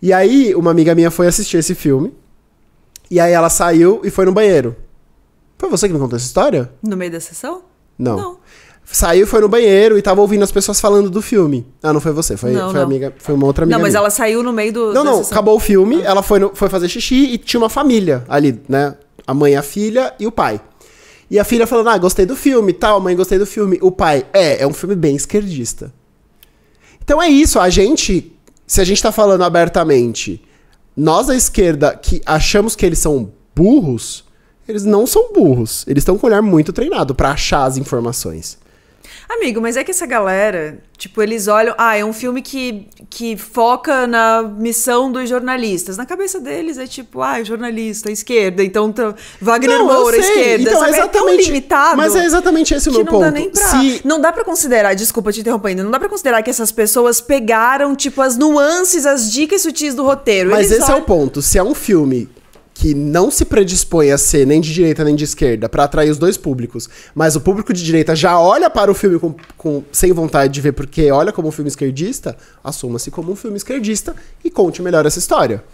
E aí, uma amiga minha foi assistir esse filme. E aí ela saiu e foi no banheiro. Foi você que me contou essa história? No meio da sessão? Não. não. Saiu, foi no banheiro e tava ouvindo as pessoas falando do filme. Ah, não foi você, foi, não, foi não. amiga, foi uma outra amiga. Não, mas minha. ela saiu no meio do. Não, não, sessão. acabou o filme, ah. ela foi, no, foi fazer xixi e tinha uma família ali, né? a mãe, a filha e o pai. E a filha falando, ah, gostei do filme, tal, mãe, gostei do filme. O pai, é, é um filme bem esquerdista. Então é isso, a gente, se a gente tá falando abertamente, nós da esquerda que achamos que eles são burros, eles não são burros. Eles estão com um olhar muito treinado para achar as informações. Amigo, mas é que essa galera, tipo, eles olham. Ah, é um filme que, que foca na missão dos jornalistas. Na cabeça deles é tipo, ah, é jornalista, esquerda, então tá, Wagner não, Moura, esquerda. Então, sabe? É tão limitado. Mas é exatamente esse o meu não ponto. Não dá nem pra. Se... Não dá pra considerar, desculpa te interromper ainda, não dá pra considerar que essas pessoas pegaram, tipo, as nuances, as dicas sutis do roteiro. Mas eles esse olham... é o ponto. Se é um filme que não se predispõe a ser nem de direita nem de esquerda para atrair os dois públicos, mas o público de direita já olha para o filme com, com, sem vontade de ver porque olha como um filme esquerdista, assuma-se como um filme esquerdista e conte melhor essa história.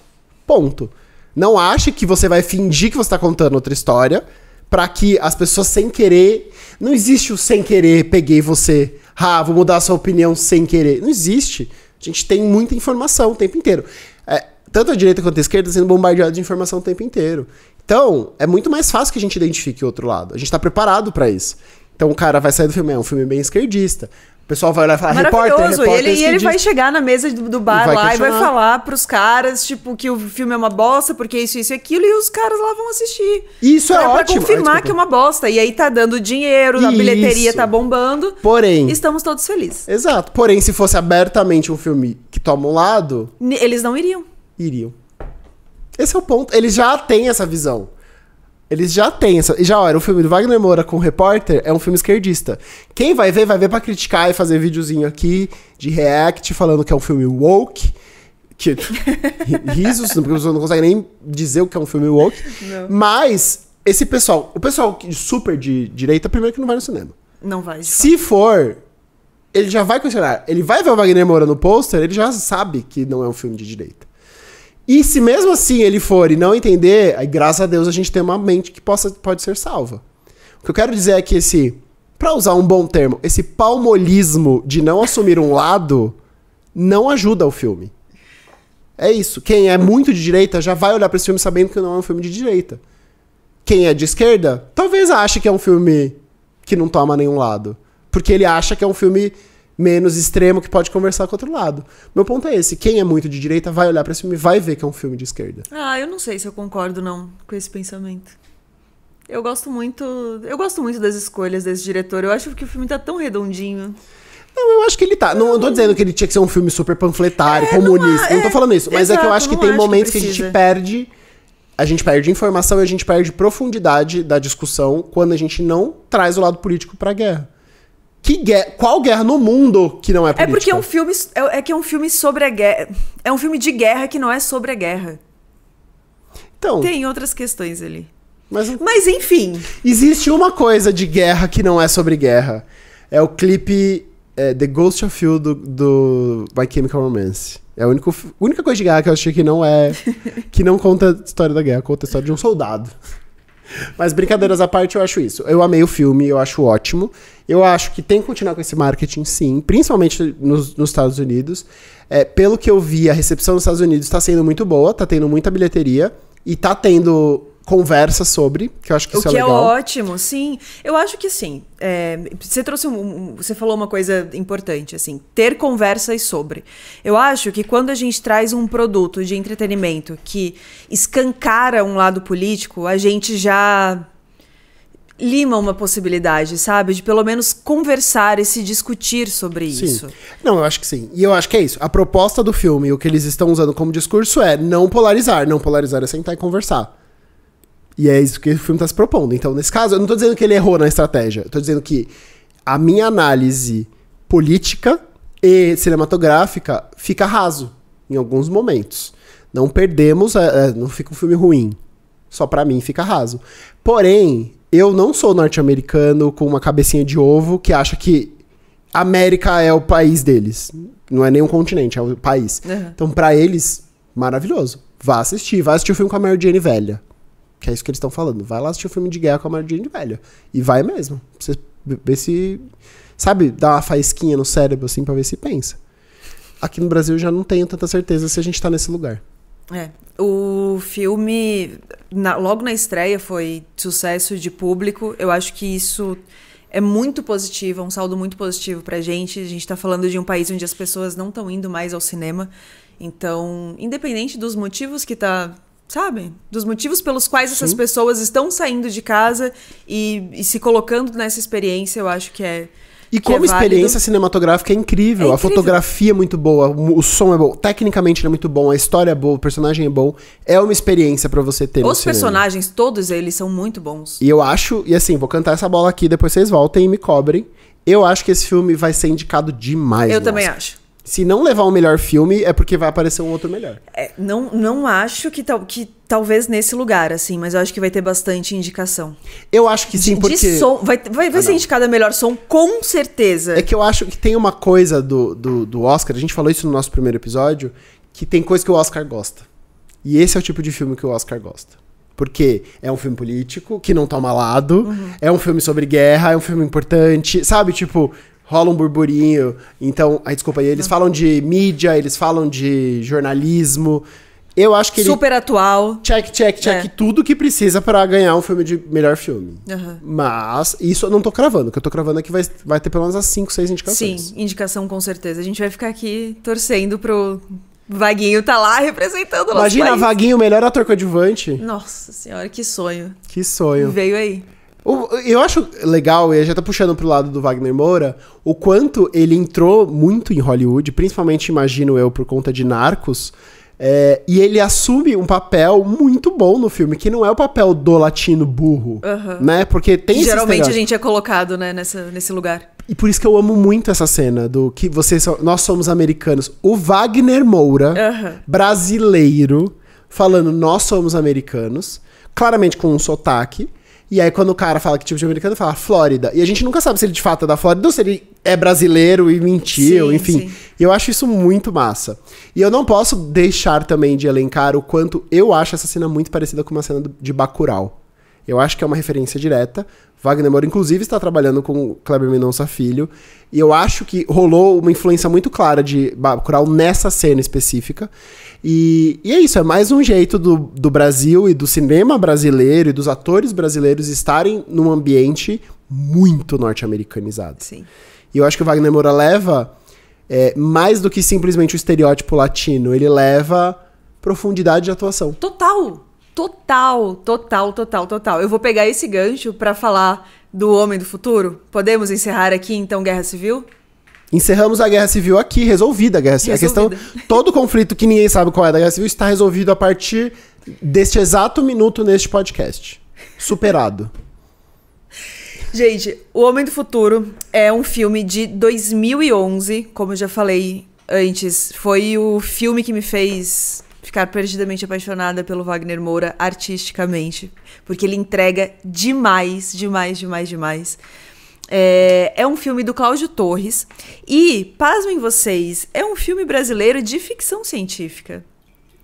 Ponto. Não ache que você vai fingir que você está contando outra história para que as pessoas sem querer. Não existe o sem querer, peguei você. Ah, vou mudar a sua opinião sem querer. Não existe. A gente tem muita informação o tempo inteiro. É, tanto a direita quanto a esquerda, sendo bombardeados de informação o tempo inteiro. Então, é muito mais fácil que a gente identifique o outro lado. A gente está preparado para isso. Então, o cara vai sair do filme, é um filme bem esquerdista. O pessoal vai olhar e falar, repórter, repórter, e ele, e ele vai chegar na mesa do, do bar lá questionar. e vai falar pros caras, tipo, que o filme é uma bosta, porque isso, isso e aquilo, e os caras lá vão assistir. Isso pra, é pra ótimo. Pra confirmar tipo, que é uma bosta. E aí tá dando dinheiro, isso. a bilheteria tá bombando. Porém... Estamos todos felizes. Exato. Porém, se fosse abertamente um filme que toma um lado... Eles não iriam iriam. Esse é o ponto. Eles já têm essa visão. Eles já têm essa. E já, olha, o filme do Wagner Moura com o repórter é um filme esquerdista. Quem vai ver, vai ver para criticar e fazer videozinho aqui de react falando que é um filme woke. Que... Risos, porque a não consegue nem dizer o que é um filme woke. Não. Mas esse pessoal, o pessoal super de direita, primeiro que não vai no cinema. Não vai. Se fato. for, ele já vai questionar. Ele vai ver o Wagner Moura no pôster, ele já sabe que não é um filme de direita. E se mesmo assim ele for e não entender, aí, graças a Deus a gente tem uma mente que possa, pode ser salva. O que eu quero dizer é que esse, para usar um bom termo, esse palmolismo de não assumir um lado não ajuda o filme. É isso. Quem é muito de direita já vai olhar para esse filme sabendo que não é um filme de direita. Quem é de esquerda, talvez ache que é um filme que não toma nenhum lado. Porque ele acha que é um filme menos extremo que pode conversar com o outro lado. Meu ponto é esse: quem é muito de direita vai olhar para esse filme e vai ver que é um filme de esquerda. Ah, eu não sei se eu concordo não com esse pensamento. Eu gosto muito, eu gosto muito das escolhas desse diretor. Eu acho que o filme tá tão redondinho. Não, eu acho que ele tá. Não, não tô dizendo que ele tinha que ser um filme super panfletário, é, comunista. Não, é, não tô é. falando isso. Mas exato, é que eu acho que tem acho momentos que, que a gente perde. A gente perde informação e a gente perde profundidade da discussão quando a gente não traz o lado político pra guerra. Que guerra, qual guerra no mundo que não é política? É porque é um filme é, é que é um filme sobre a guerra, é um filme de guerra que não é sobre a guerra. Então, tem outras questões ali. Mas, mas enfim. Existe uma coisa de guerra que não é sobre guerra. É o clipe é, The Ghost of You do, do My Chemical Romance. É a única, única coisa de guerra que eu achei que não é. que não conta a história da guerra, conta a história de um soldado. Mas brincadeiras à parte, eu acho isso. Eu amei o filme, eu acho ótimo. Eu acho que tem que continuar com esse marketing, sim, principalmente nos, nos Estados Unidos. É, pelo que eu vi, a recepção nos Estados Unidos está sendo muito boa, está tendo muita bilheteria e está tendo conversa sobre, que eu acho que o isso é que é legal. O que é ótimo, sim. Eu acho que sim. É, você trouxe um, um, você falou uma coisa importante, assim, ter conversas sobre. Eu acho que quando a gente traz um produto de entretenimento que escancara um lado político, a gente já lima uma possibilidade, sabe? De pelo menos conversar e se discutir sobre sim. isso. Não, eu acho que sim. E eu acho que é isso. A proposta do filme, o que eles estão usando como discurso é não polarizar. Não polarizar é sentar e conversar. E é isso que o filme está se propondo. Então, nesse caso, eu não estou dizendo que ele errou na estratégia. Estou dizendo que a minha análise política e cinematográfica fica raso em alguns momentos. Não perdemos, é, é não fica um filme ruim. Só para mim fica raso. Porém, eu não sou norte-americano com uma cabecinha de ovo que acha que América é o país deles. Não é nenhum continente, é o país. Uhum. Então, para eles, maravilhoso. Vá assistir, vá assistir o filme com a Mary Jane velha. Que é isso que eles estão falando. Vai lá assistir o filme de guerra com a de velho. E vai mesmo. Pra você ver se. Sabe, dá uma faísquinha no cérebro, assim, pra ver se pensa. Aqui no Brasil eu já não tenho tanta certeza se a gente tá nesse lugar. É. O filme, na, logo na estreia, foi sucesso de público. Eu acho que isso é muito positivo, é um saldo muito positivo pra gente. A gente tá falando de um país onde as pessoas não estão indo mais ao cinema. Então, independente dos motivos que tá sabe? Dos motivos pelos quais Sim. essas pessoas estão saindo de casa e, e, se colocando nessa experiência, eu acho que é. E que é como é experiência cinematográfica é incrível. é incrível. A fotografia é muito boa, o som é bom, tecnicamente ele é muito bom, a história é boa, o personagem é bom. É uma experiência para você ter. Os personagens, cinema. todos eles são muito bons. E eu acho, e assim, vou cantar essa bola aqui, depois vocês voltem e me cobrem. Eu acho que esse filme vai ser indicado demais. Eu também acho. Se não levar o um melhor filme, é porque vai aparecer um outro melhor. É, não, não acho que, tal, que talvez nesse lugar, assim, mas eu acho que vai ter bastante indicação. Eu acho que sim, de, porque. De som, vai vai, vai ah, ser indicada melhor som, com certeza. É que eu acho que tem uma coisa do, do, do Oscar, a gente falou isso no nosso primeiro episódio, que tem coisa que o Oscar gosta. E esse é o tipo de filme que o Oscar gosta. Porque é um filme político, que não toma lado, uhum. é um filme sobre guerra, é um filme importante, sabe? Tipo, rola um burburinho. Então, aí desculpa, eles falam de mídia, eles falam de jornalismo. Eu acho que ele. Super atual. Check, check, check. É. Tudo que precisa para ganhar um filme de melhor filme. Uhum. Mas, isso eu não tô cravando. O que eu tô cravando é que vai, vai ter pelo menos as 5, 6 indicações. Sim, indicação com certeza. A gente vai ficar aqui torcendo pro. Vaguinho tá lá representando o Imagina, país. Vaguinho, melhor ator coadjuvante. Nossa senhora, que sonho. Que sonho. Veio aí. Eu acho legal, e já tá puxando pro lado do Wagner Moura, o quanto ele entrou muito em Hollywood, principalmente, imagino eu, por conta de Narcos, é, e ele assume um papel muito bom no filme, que não é o papel do latino burro, uhum. né? Porque tem Geralmente a gente é colocado, né, nessa, nesse lugar. E por isso que eu amo muito essa cena do que vocês nós somos americanos. O Wagner Moura, uhum. brasileiro, falando nós somos americanos, claramente com um sotaque. E aí, quando o cara fala que tipo de americano, fala Flórida. E a gente nunca sabe se ele de fato é da Flórida ou se ele é brasileiro e mentiu, sim, enfim. Sim. Eu acho isso muito massa. E eu não posso deixar também de elencar o quanto eu acho essa cena muito parecida com uma cena de Bacurau. Eu acho que é uma referência direta. Wagner Moura, inclusive, está trabalhando com Kleber Mendonça Filho. E eu acho que rolou uma influência muito clara de Bacurau nessa cena específica. E, e é isso, é mais um jeito do, do Brasil e do cinema brasileiro e dos atores brasileiros estarem num ambiente muito norte-americanizado. Sim. E eu acho que o Wagner Moura leva, é, mais do que simplesmente o estereótipo latino, ele leva profundidade de atuação. Total! Total, total, total, total. Eu vou pegar esse gancho para falar do Homem do Futuro. Podemos encerrar aqui, então, Guerra Civil? Encerramos a guerra civil aqui, resolvida a guerra civil. A questão, todo conflito que ninguém sabe qual é da guerra civil está resolvido a partir deste exato minuto neste podcast. Superado. Gente, O Homem do Futuro é um filme de 2011, como eu já falei antes. Foi o filme que me fez ficar perdidamente apaixonada pelo Wagner Moura artisticamente, porque ele entrega demais, demais, demais, demais. É, é um filme do Cláudio Torres. E, pasmem vocês, é um filme brasileiro de ficção científica.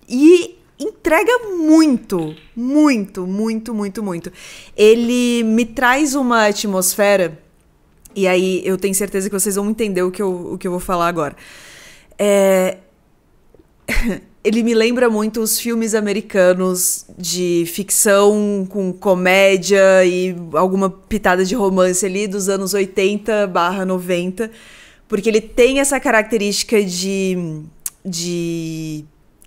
E entrega muito, muito, muito, muito, muito. Ele me traz uma atmosfera, e aí eu tenho certeza que vocês vão entender o que eu, o que eu vou falar agora. É. ele me lembra muito os filmes americanos de ficção com comédia e alguma pitada de romance ali dos anos 80 barra 90, porque ele tem essa característica de, de,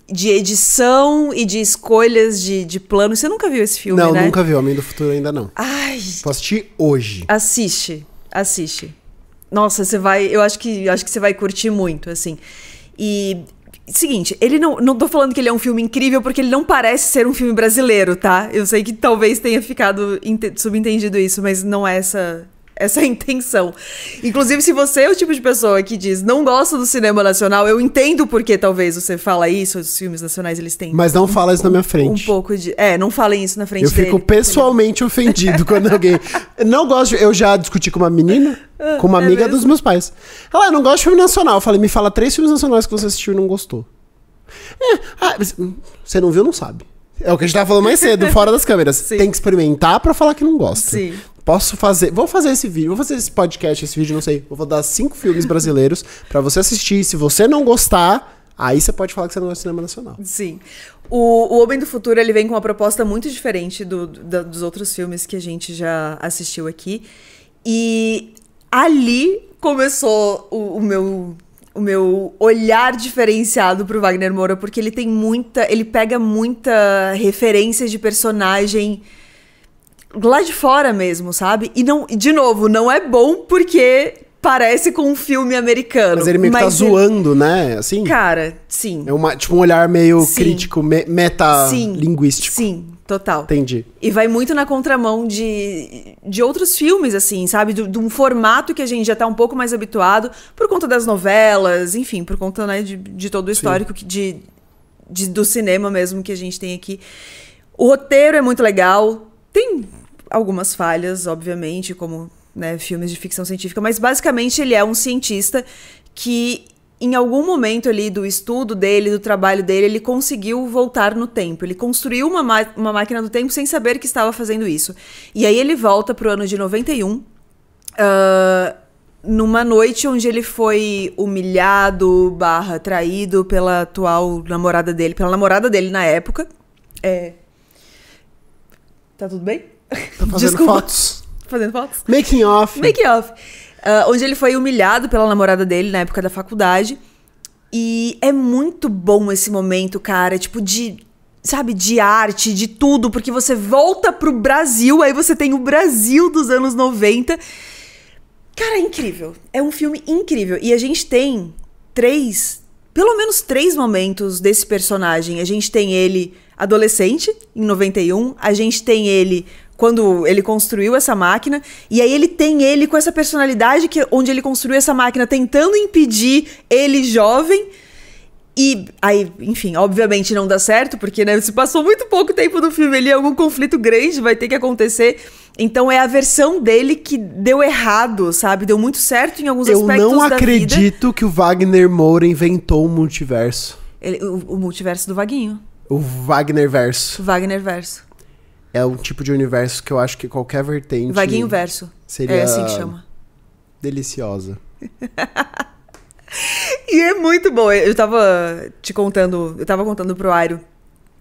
de edição e de escolhas de, de plano. Você nunca viu esse filme, não, né? nunca vi. Homem do Futuro ainda não. Ai... Posso assistir hoje. Assiste, assiste. Nossa, você vai... Eu acho que, acho que você vai curtir muito, assim. E Seguinte, ele não. Não tô falando que ele é um filme incrível, porque ele não parece ser um filme brasileiro, tá? Eu sei que talvez tenha ficado subentendido isso, mas não é essa essa é a intenção. Inclusive, se você é o tipo de pessoa que diz não gosta do cinema nacional, eu entendo porque talvez você fala isso, os filmes nacionais eles têm. Mas não um, fala isso na minha frente. Um pouco de. É, não falem isso na frente eu dele. Eu fico pessoalmente ofendido quando alguém. Não gosto. Eu já discuti com uma menina ah, com uma é amiga dos meus pais. Ela, eu não gosto de filme nacional. Eu falei, me fala três filmes nacionais que você assistiu e não gostou. É, ah, hum, você não viu, não sabe. É o que a gente tava falando mais cedo, fora das câmeras. Sim. Tem que experimentar para falar que não gosta. Sim. Posso fazer. Vou fazer esse vídeo, vou fazer esse podcast, esse vídeo, não sei. Vou dar cinco filmes brasileiros para você assistir. Se você não gostar, Aí você pode falar que você não gosta de cinema nacional. Sim. O, o Homem do Futuro ele vem com uma proposta muito diferente do, do, dos outros filmes que a gente já assistiu aqui. E ali começou o, o meu o meu olhar diferenciado pro Wagner Moura, porque ele tem muita. Ele pega muita referência de personagem lá de fora mesmo, sabe? E não, de novo, não é bom porque parece com um filme americano. Mas ele meio que tá ele... É- zoando, né? Assim? Cara, sim. É uma, tipo um olhar meio sim. crítico, me meta-linguístico. Sim. total. Entendi. E vai muito na contramão de, de outros filmes, assim, sabe? De, de um formato que a gente já tá um pouco mais habituado por conta das novelas, enfim, por conta né, de, de todo o histórico que, de, de, do cinema mesmo que a gente tem aqui. O roteiro é muito legal. Tem algumas falhas, obviamente, como né, filmes de ficção científica, mas basicamente ele é um cientista que em algum momento ali do estudo dele, do trabalho dele, ele conseguiu voltar no tempo. Ele construiu uma, uma máquina do tempo sem saber que estava fazendo isso. E aí ele volta pro ano de 91, uh, ah, numa noite onde ele foi humilhado, barra, traído pela atual namorada dele, pela namorada dele na época. É... Tá tudo bem? Tá fazendo Desculpa. fotos fazendo fotos? Making off. Making off. Uh, onde ele foi humilhado pela namorada dele na época da faculdade. E é muito bom esse momento, cara, tipo, de. Sabe, de arte, de tudo, porque você volta pro Brasil, aí você tem o Brasil dos anos 90. Cara, é incrível. É um filme incrível. E a gente tem três, pelo menos três momentos desse personagem. A gente tem ele adolescente, em 91, a gente tem ele quando ele construiu essa máquina. E aí ele tem ele com essa personalidade que onde ele construiu essa máquina tentando impedir ele jovem. E aí, enfim, obviamente não dá certo, porque né, se passou muito pouco tempo do filme ali, algum conflito grande vai ter que acontecer. Então é a versão dele que deu errado, sabe? Deu muito certo em alguns Eu aspectos Eu não acredito que o Wagner Moura inventou o multiverso. Ele, o, o multiverso do Vaguinho. O Wagner verso. Wagner verso é um tipo de universo que eu acho que qualquer vertente. Vaguinho verso. Seria. É assim que chama. Deliciosa. e é muito bom. Eu tava te contando, eu tava contando pro Airo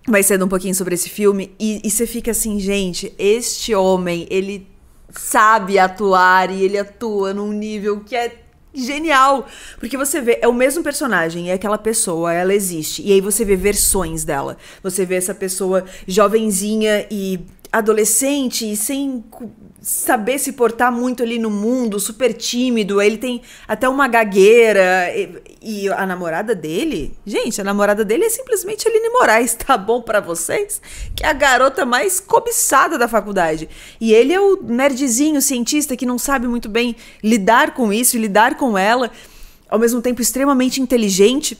mais cedo um pouquinho sobre esse filme. E, e você fica assim, gente, este homem, ele sabe atuar e ele atua num nível que é genial. Porque você vê, é o mesmo personagem, é aquela pessoa, ela existe. E aí você vê versões dela. Você vê essa pessoa jovenzinha e adolescente e sem saber se portar muito ali no mundo, super tímido, ele tem até uma gagueira. E, e a namorada dele, gente, a namorada dele é simplesmente Aline Moraes, tá bom para vocês? Que é a garota mais cobiçada da faculdade. E ele é o nerdzinho, cientista que não sabe muito bem lidar com isso, lidar com ela, ao mesmo tempo extremamente inteligente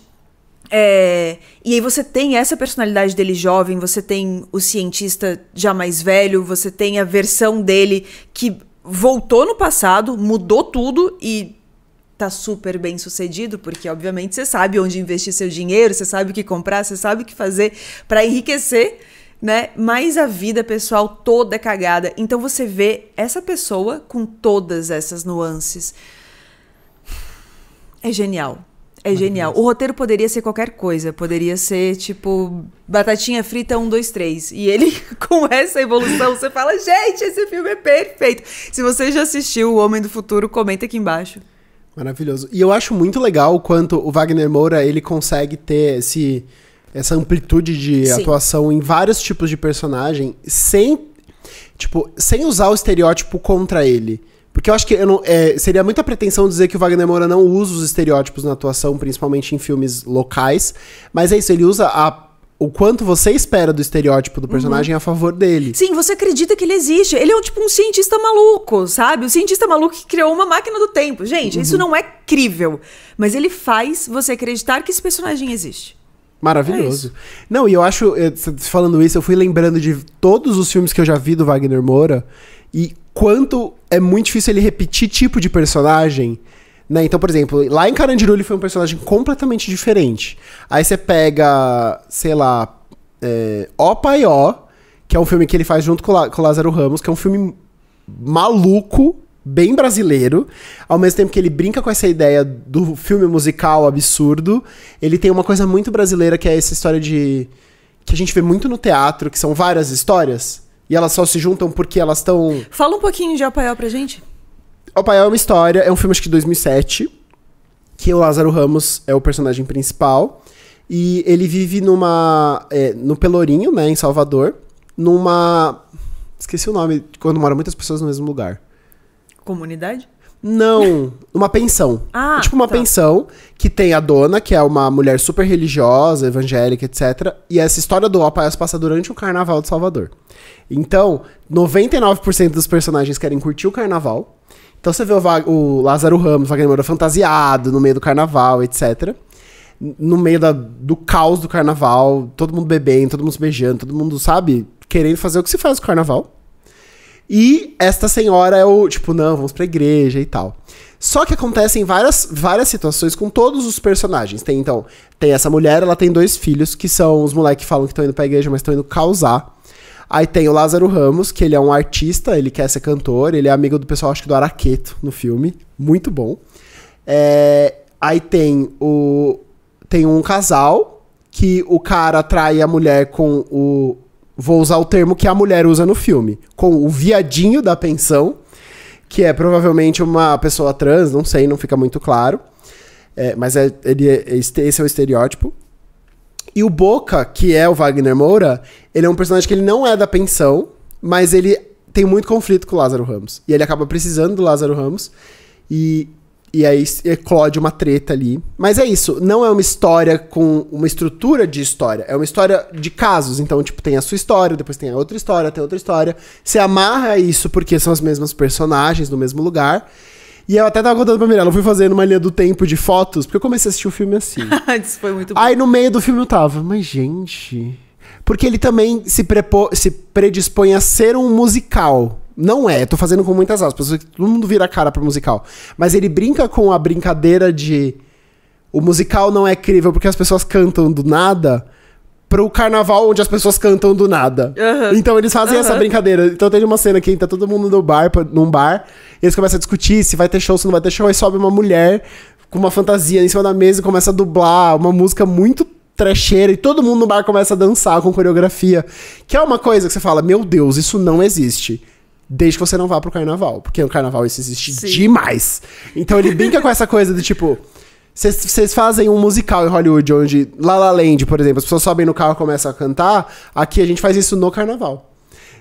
é, e aí você tem essa personalidade dele jovem, você tem o cientista já mais velho, você tem a versão dele que voltou no passado, mudou tudo e tá super bem sucedido, porque obviamente você sabe onde investir seu dinheiro, você sabe o que comprar, você sabe o que fazer para enriquecer, né? Mas a vida pessoal toda é cagada. Então você vê essa pessoa com todas essas nuances. É genial. É genial. O roteiro poderia ser qualquer coisa. Poderia ser, tipo, batatinha frita 1, 2, 3. E ele, com essa evolução, você fala: gente, esse filme é perfeito. Se você já assistiu O Homem do Futuro, comenta aqui embaixo. Maravilhoso. E eu acho muito legal o quanto o Wagner Moura ele consegue ter esse, essa amplitude de Sim. atuação em vários tipos de personagem sem, tipo, sem usar o estereótipo contra ele. Porque eu acho que eu não, é, seria muita pretensão dizer que o Wagner Moura não usa os estereótipos na atuação, principalmente em filmes locais. Mas é isso, ele usa a o quanto você espera do estereótipo do uhum. personagem uhum. a favor dele. Sim, você acredita que ele existe. Ele é tipo um cientista maluco, sabe? O cientista maluco que criou uma máquina do tempo. Gente, uhum. isso não é crível. Mas ele faz você acreditar que esse personagem existe. Maravilhoso. É não, e eu acho, eh, falando isso, eu fui lembrando de todos os filmes que eu já vi do Wagner Moura e quanto é muito difícil ele repetir tipo de personagem. Né? Então, por exemplo, lá em Carandiru ele foi um personagem completamente diferente. Aí você pega, sei lá, é, O Pai O, que é um filme que ele faz junto com, La com o Lázaro Ramos, que é um filme maluco, bem brasileiro, ao mesmo tempo que ele brinca com essa ideia do filme musical absurdo, ele tem uma coisa muito brasileira que é essa história de que a gente vê muito no teatro, que são várias histórias. E elas só se juntam porque elas estão. Fala um pouquinho de Alpaiol pra gente. Alpaiol é uma história, é um filme acho que de 2007, que o Lázaro Ramos é o personagem principal. E ele vive numa. É, no Pelourinho, né, em Salvador, numa. Esqueci o nome, quando moram muitas pessoas no mesmo lugar. Comunidade? Não, uma pensão. ah, tipo uma tá. pensão que tem a dona, que é uma mulher super religiosa, evangélica, etc. E essa história do Opa se passa durante o Carnaval de Salvador. Então, 99% dos personagens querem curtir o Carnaval. Então você vê o, o Lázaro Ramos, Wagner Moura, fantasiado no meio do Carnaval, etc. No meio da, do caos do Carnaval, todo mundo bebendo, todo mundo se beijando, todo mundo, sabe, querendo fazer o que se faz no Carnaval. E esta senhora é o tipo, não, vamos pra igreja e tal. Só que acontecem várias, várias situações com todos os personagens. Tem então, tem essa mulher, ela tem dois filhos, que são os moleques que falam que estão indo pra igreja, mas estão indo causar. Aí tem o Lázaro Ramos, que ele é um artista, ele quer ser cantor, ele é amigo do pessoal, acho que do Araqueto no filme. Muito bom. É, aí tem o. Tem um casal que o cara atrai a mulher com o, vou usar o termo que a mulher usa no filme, com o viadinho da pensão, que é provavelmente uma pessoa trans, não sei, não fica muito claro. É, mas é, ele é, é esse é o estereótipo. E o Boca, que é o Wagner Moura, ele é um personagem que ele não é da pensão, mas ele tem muito conflito com o Lázaro Ramos. E ele acaba precisando do Lázaro Ramos. E e aí eclode uma treta ali. Mas é isso, não é uma história com uma estrutura de história, é uma história de casos. Então, tipo, tem a sua história, depois tem a outra história, tem outra história. Você amarra isso porque são as mesmas personagens no mesmo lugar. E eu até tava contando pra Mirella, eu fui fazendo uma linha do tempo de fotos, porque eu comecei a assistir o filme assim. Ah, isso foi muito bom. Aí no meio do filme eu tava, mas gente. Porque ele também se, prepo... se predispõe a ser um musical. Não é, tô fazendo com muitas aspas, todo mundo vira cara pro musical. Mas ele brinca com a brincadeira de o musical não é crível porque as pessoas cantam do nada pro carnaval onde as pessoas cantam do nada. Uhum. Então eles fazem uhum. essa brincadeira. Então tem uma cena que tá todo mundo no bar, num bar, e eles começam a discutir se vai ter show, se não vai ter show, aí sobe uma mulher com uma fantasia em cima da mesa e começa a dublar uma música muito trecheira e todo mundo no bar começa a dançar com coreografia, que é uma coisa que você fala, meu Deus, isso não existe. Desde que você não vá pro carnaval. Porque o carnaval isso existe Sim. demais. Então ele brinca com essa coisa do tipo. Vocês fazem um musical em Hollywood onde La La Land, por exemplo, as pessoas sobem no carro e começam a cantar. Aqui a gente faz isso no carnaval.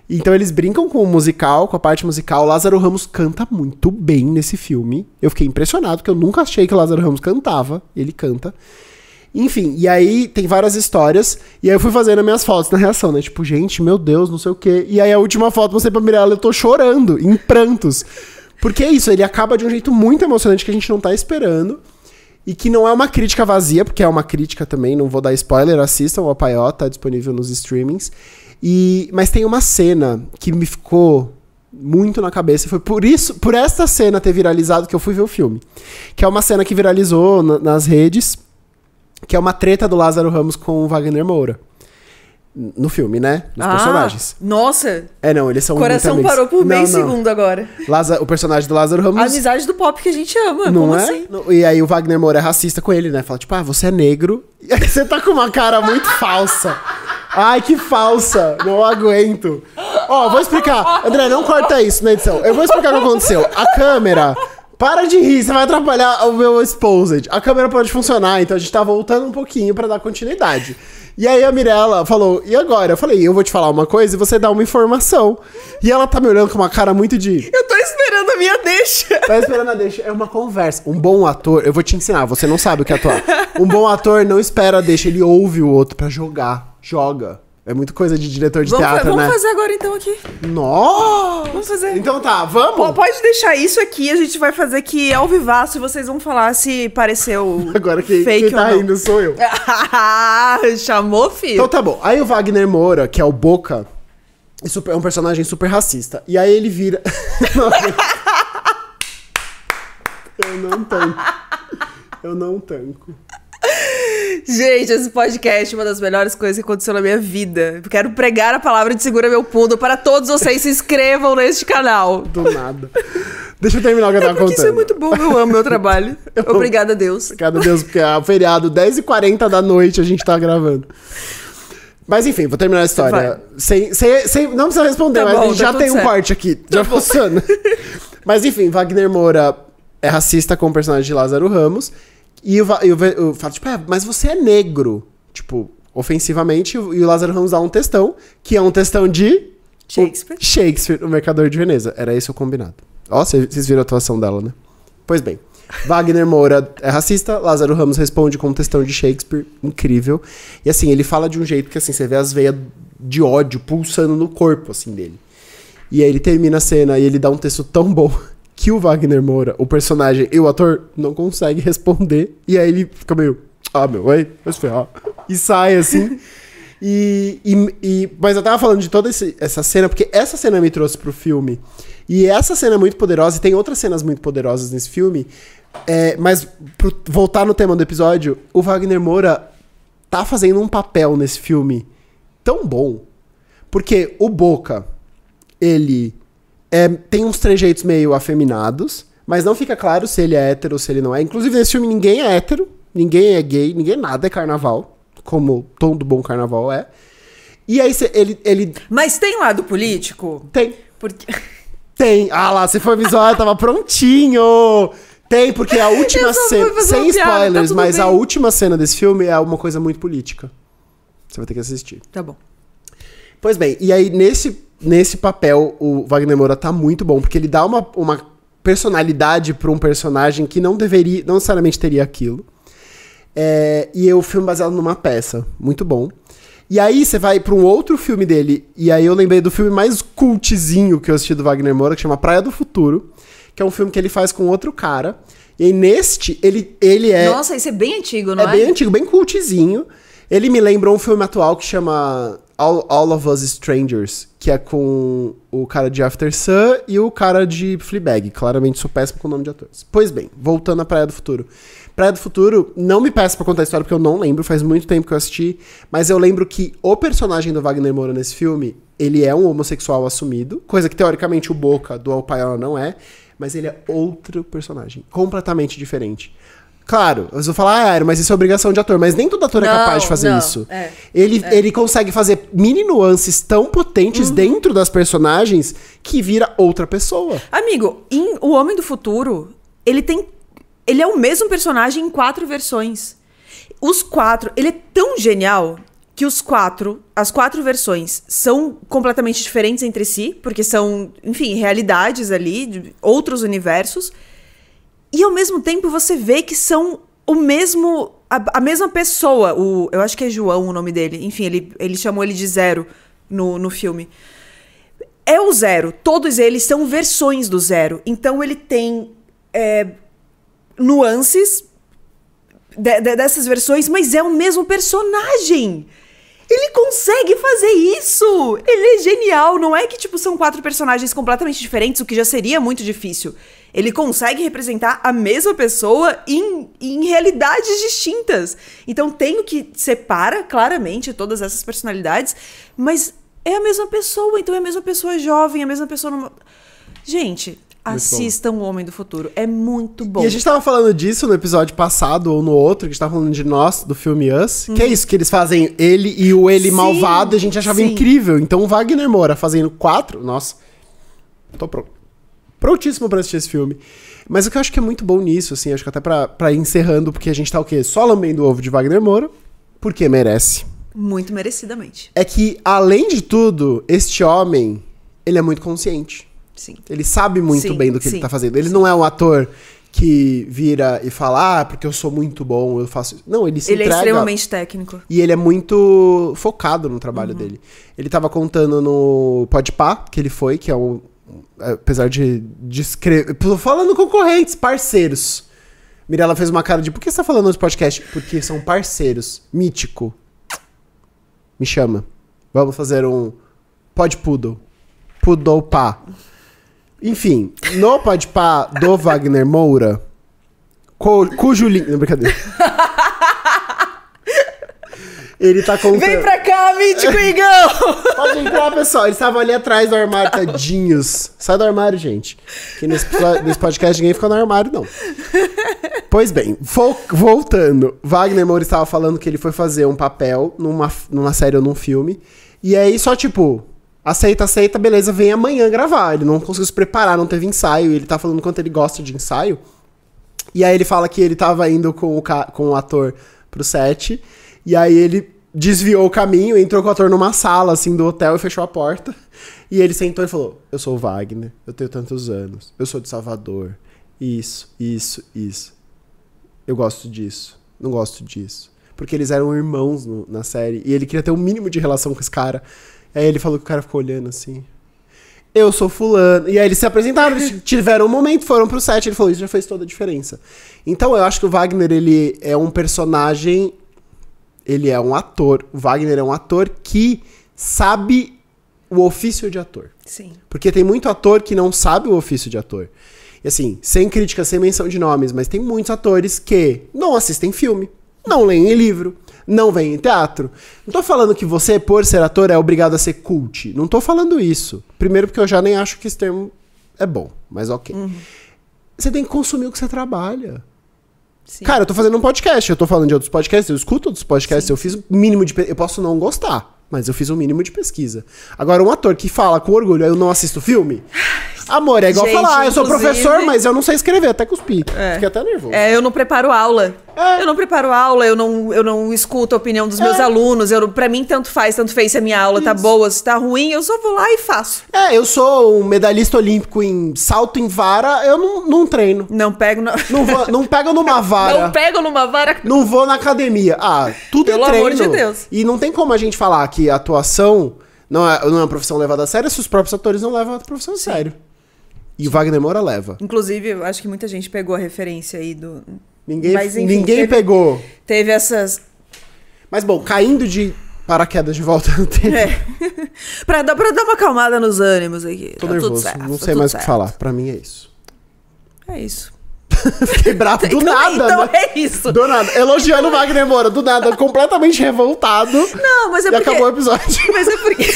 Então eles brincam com o musical, com a parte musical. Lázaro Ramos canta muito bem nesse filme. Eu fiquei impressionado porque eu nunca achei que o Lázaro Ramos cantava. Ele canta. Enfim, e aí tem várias histórias. E aí eu fui fazendo minhas fotos na reação, né? Tipo, gente, meu Deus, não sei o quê. E aí a última foto, você pra Mirella, eu tô chorando, em prantos. Porque é isso, ele acaba de um jeito muito emocionante que a gente não tá esperando. E que não é uma crítica vazia, porque é uma crítica também, não vou dar spoiler, assistam, o Apaió tá disponível nos streamings. E, mas tem uma cena que me ficou muito na cabeça. Foi por isso, por esta cena ter viralizado que eu fui ver o filme. Que é uma cena que viralizou na, nas redes que é uma treta do Lázaro Ramos com o Wagner Moura. No filme, né? Nos ah, personagens. Nossa! É, não, eles são Coração muito parou por meio segundo agora. Laza, o personagem do Lázaro Ramos. A amizade do pop que a gente ama. Não Como é? Assim? E aí o Wagner Moura é racista com ele, né? Fala, tipo, ah, você é negro. E aí você tá com uma cara muito falsa. Ai, que falsa! Não aguento. Ó, vou explicar. André, não corta isso na edição. Eu vou explicar o que aconteceu. A câmera para de rir, você vai atrapalhar o meu exposed. A câmera pode funcionar, então a gente tá voltando um pouquinho para dar continuidade. E aí a Mirella falou, e agora? Eu falei, eu vou te falar uma coisa e você dá uma informação. E ela tá me olhando com uma cara muito de. Eu tô esperando a minha deixa. Tá esperando a deixa. É uma conversa. Um bom ator, eu vou te ensinar, você não sabe o que é atuar. Um bom ator não espera a deixa, ele ouve o outro para jogar. Joga. É muita coisa de diretor de vamos, teatro, né? Vamos fazer agora então aqui. Nossa! Vamos fazer. Então tá, vamos? pode deixar isso aqui, a gente vai fazer que ao vivaço vocês vão falar se pareceu agora que, fake quem tá indo sou eu. Chamou, filho? Então tá bom. Aí o Wagner Moura, que é o Boca, é, é um personagem super racista. E aí ele vira... eu não tanco. Eu não tanco. Gente, esse podcast é uma das melhores coisas que aconteceu na minha vida. Quero pregar a palavra de Segura Meu Pundo para todos vocês. Se inscrevam neste canal. Do nada. Deixa eu terminar o que eu é tava é contando. Isso é muito bom, eu amo meu trabalho. Eu... Obrigada a Deus. Obrigada a Deus, porque é um feriado, 10h40 da noite a gente tá gravando. Mas enfim, vou terminar a história. Sem, sem, sem, não precisa responder, tá mas bom, a gente tá já tem um certo. corte aqui. Tá já bom. funciona. mas enfim, Wagner Moura é racista com o personagem de Lázaro Ramos. E o, e o, o tipo, é, mas você é negro. Tipo, ofensivamente. E o Lázaro Ramos dá um testão que é um testão de. Shakespeare. O Shakespeare, o Mercador de Veneza. Era esse o combinado. Ó, vocês viram a atuação dela, né? Pois bem. Wagner Moura é racista, Lázaro Ramos responde com um testão de Shakespeare incrível. E assim, ele fala de um jeito que assim, você vê as veias de ódio pulsando no corpo assim dele. E aí ele termina a cena e ele dá um texto tão bom que o Wagner Moura, o personagem e o ator, não consegue responder. E aí ele fica meio, ah, meu, oi, vai se ferrar. E sai assim. E, e, e, mas eu tava falando de toda esse, essa cena, porque essa cena me trouxe pro filme. E essa cena é muito poderosa, e tem outras cenas muito poderosas nesse filme. É, mas, pro, voltar no tema do episódio, o Wagner Moura tá fazendo um papel nesse filme tão bom. Porque o Boca, ele é, tem uns trejeitos meio afeminados, mas não fica claro se ele é hétero ou se ele não é. Inclusive, nesse filme ninguém é hétero, ninguém é gay, ninguém é nada é carnaval, como todo bom carnaval é. E aí cê, ele, ele. Mas tem lado político? Tem. Porque. Tem. Ah lá, você foi visual, tava prontinho! Tem, porque a última cena. Sem spoilers, piada, tá mas bem. a última cena desse filme é uma coisa muito política. Você vai ter que assistir. Tá bom. Pois bem, e aí nesse nesse papel, o Wagner Moura tá muito bom, porque ele dá uma, uma personalidade para um personagem que não deveria, não necessariamente teria aquilo. É, e é o filme baseado numa peça, muito bom. E aí você vai para um outro filme dele, e aí eu lembrei do filme mais cultzinho que eu assisti do Wagner Moura, que chama Praia do Futuro, que é um filme que ele faz com outro cara. E aí neste, ele, ele é... Nossa, esse é bem antigo, não é? É bem antigo, bem cultzinho. Ele me lembrou um filme atual que chama All, All of Us Strangers, que é com o cara de After Sun e o cara de Fleabag. Claramente sou péssimo com o nome de atores. Pois bem, voltando à Praia do Futuro. Praia do Futuro, não me peço pra contar a história porque eu não lembro, faz muito tempo que eu assisti, mas eu lembro que o personagem do Wagner Moura nesse filme, ele é um homossexual assumido, coisa que teoricamente o Boca do Alpaiola não é, mas ele é outro personagem, completamente diferente. Claro, eu vou falar, ah, mas isso é obrigação de ator. Mas nem todo ator é não, é capaz de fazer não. isso. É, ele, é. ele consegue fazer mini nuances tão potentes uhum. dentro das personagens que vira outra pessoa. Amigo, em O Homem do Futuro, ele tem. Ele é o mesmo personagem em quatro versões. Os quatro. Ele é tão genial que os quatro, as quatro versões são completamente diferentes entre si, porque são, enfim, realidades ali, outros universos. E ao mesmo tempo você vê que são o mesmo. A, a mesma pessoa. O, eu acho que é João o nome dele. Enfim, ele, ele chamou ele de Zero no, no filme. É o Zero. Todos eles são versões do Zero. Então ele tem é, nuances de, de, dessas versões, mas é o mesmo personagem. Ele consegue fazer isso! Ele é genial! Não é que, tipo, são quatro personagens completamente diferentes, o que já seria muito difícil. Ele consegue representar a mesma pessoa em, em realidades distintas. Então tem o que separa claramente todas essas personalidades, mas é a mesma pessoa, então é a mesma pessoa jovem, é a mesma pessoa. Numa... Gente, Assistam O Homem do Futuro. É muito bom. E a gente tava falando disso no episódio passado ou no outro, que a gente tava falando de nós, do filme Us. Que é uhum. isso, que eles fazem ele e o ele sim, malvado, a gente achava sim. incrível. Então o Wagner Moura fazendo quatro, nossa. Tô Prontíssimo pra assistir esse filme. Mas o que eu acho que é muito bom nisso, assim, acho que até pra, pra ir encerrando, porque a gente tá o quê? Só lambendo o ovo de Wagner Moura, porque merece. Muito merecidamente. É que, além de tudo, este homem, ele é muito consciente. Sim. Ele sabe muito sim, bem do que sim, ele tá fazendo. Ele sim. não é um ator que vira e fala, ah, porque eu sou muito bom, eu faço isso. Não, ele se ele é entrega. é extremamente técnico. E ele é muito focado no trabalho uhum. dele. Ele tava contando no Podpah, que ele foi, que é um... Apesar de, descrever... Falando concorrentes, parceiros. Mirella fez uma cara de, por que você tá falando nos podcast? Porque são parceiros. Mítico. Me chama. Vamos fazer um... Pod Poodle. Poodle pá. Enfim, no pá do Wagner Moura, co, cujo link... Não, brincadeira. Ele tá com. Vem pra cá, mítico Igão! Pode entrar, pessoal. Eles estavam ali atrás do armário, tadinhos. Sai do armário, gente. Que nesse, nesse podcast ninguém fica no armário, não. Pois bem, vo voltando. Wagner Moura estava falando que ele foi fazer um papel numa, numa série ou num filme. E aí só, tipo, Aceita, aceita, beleza, vem amanhã gravar. Ele não conseguiu se preparar, não teve ensaio. Ele tá falando quanto ele gosta de ensaio. E aí ele fala que ele tava indo com o, com o ator pro set. E aí ele desviou o caminho, entrou com o ator numa sala, assim, do hotel e fechou a porta. E ele sentou e falou: Eu sou o Wagner, eu tenho tantos anos, eu sou de Salvador. Isso, isso, isso. Eu gosto disso, não gosto disso. Porque eles eram irmãos no, na série. E ele queria ter o um mínimo de relação com esse cara. Aí ele falou que o cara ficou olhando assim. Eu sou fulano. E aí eles se apresentaram, eles tiveram um momento, foram pro set, ele falou, isso já fez toda a diferença. Então eu acho que o Wagner, ele é um personagem. Ele é um ator. O Wagner é um ator que sabe o ofício de ator. Sim. Porque tem muito ator que não sabe o ofício de ator. E assim, sem crítica, sem menção de nomes, mas tem muitos atores que não assistem filme, não leem livro, não vem em teatro. Não tô falando que você, por ser ator, é obrigado a ser cult. Não tô falando isso. Primeiro, porque eu já nem acho que esse termo é bom, mas ok. Uhum. Você tem que consumir o que você trabalha. Sim. Cara, eu tô fazendo um podcast, eu tô falando de outros podcasts, eu escuto outros podcasts, Sim. eu fiz o mínimo de. Eu posso não gostar, mas eu fiz o mínimo de pesquisa. Agora, um ator que fala com orgulho, eu não assisto filme. Amor, é igual Gente, falar, eu sou professor, mas eu não sei escrever, até cuspi. É. Fiquei até nervoso. É, eu não preparo aula. É. Eu não preparo aula, eu não, eu não escuto a opinião dos meus é. alunos. Eu, pra mim, tanto faz, tanto fez se a minha aula tá boa, se tá ruim, eu só vou lá e faço. É, eu sou um medalhista olímpico em salto em vara, eu não, não treino. Não pego na... Não, vou, não pego numa vara. Não pego numa vara. Não vou na academia. Ah, tudo é Pelo é treino. amor de Deus. E não tem como a gente falar que a atuação não é, não é uma profissão levada a sério se os próprios atores não levam a profissão a sério. E o Wagner Moura leva. Inclusive, eu acho que muita gente pegou a referência aí do. Ninguém, Mas, enfim, ninguém teve, pegou. Teve essas. Mas bom, caindo de paraquedas de volta no tempo. É. pra, dar, pra dar uma acalmada nos ânimos aqui. Tô tá nervoso, tudo certo, não tá sei mais o que falar. Pra mim é isso. É isso. Fiquei bravo do então, nada. Então né? é isso. Do nada. Elogiando o Wagner Moura, do nada, completamente revoltado. Não, mas é e porque... acabou o episódio. Mas é porque.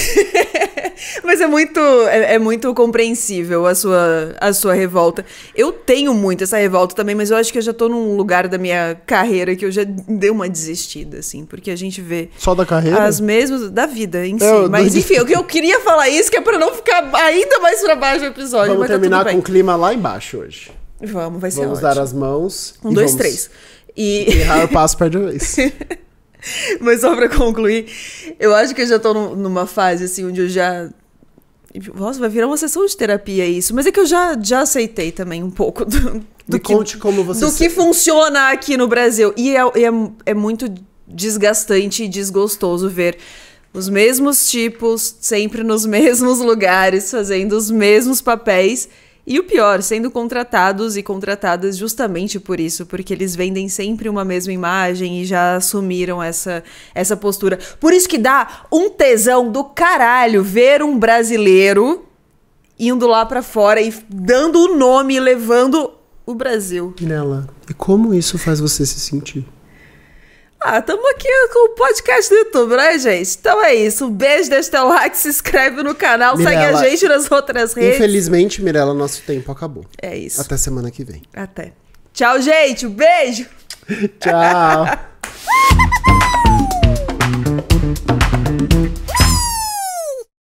mas é muito, é, é, muito compreensível a sua, a sua revolta. Eu tenho muito essa revolta também, mas eu acho que eu já tô num lugar da minha carreira que eu já dei uma desistida, assim, porque a gente vê. Só da carreira? As mesmas. Da vida em si. Eu, mas do... enfim, eu, eu queria falar isso que é pra não ficar ainda mais pra baixo o episódio. Vamos tá terminar tá com o clima lá embaixo hoje. Vamos, vai ser Vamos ótimo. dar as mãos. Um, dois, vamos... três. E... Errar o passo perde de vez. Mas só pra concluir, eu acho que eu já tô numa fase, assim, onde eu já... Nossa, vai virar uma sessão de terapia isso. Mas é que eu já, já aceitei também um pouco do, do, que, do que, funciona aqui no Brasil. E é, é, é muito desgastante e desgostoso ver os mesmos tipos, sempre nos mesmos lugares, fazendo os mesmos papéis e o pior, sendo contratados e contratadas justamente por isso, porque eles vendem sempre uma mesma imagem e já assumiram essa, essa postura. Por isso que dá um tesão do caralho ver um brasileiro indo lá para fora e dando o nome, levando o Brasil. Nela, e como isso faz você se sentir? Ah, estamos aqui com o podcast do YouTube, né, gente? Então é isso. Um beijo, deixa teu like, se inscreve no canal, Mirela, segue a gente nas outras redes. Infelizmente, Mirella, nosso tempo acabou. É isso. Até semana que vem. Até. Tchau, gente. Um beijo. Tchau.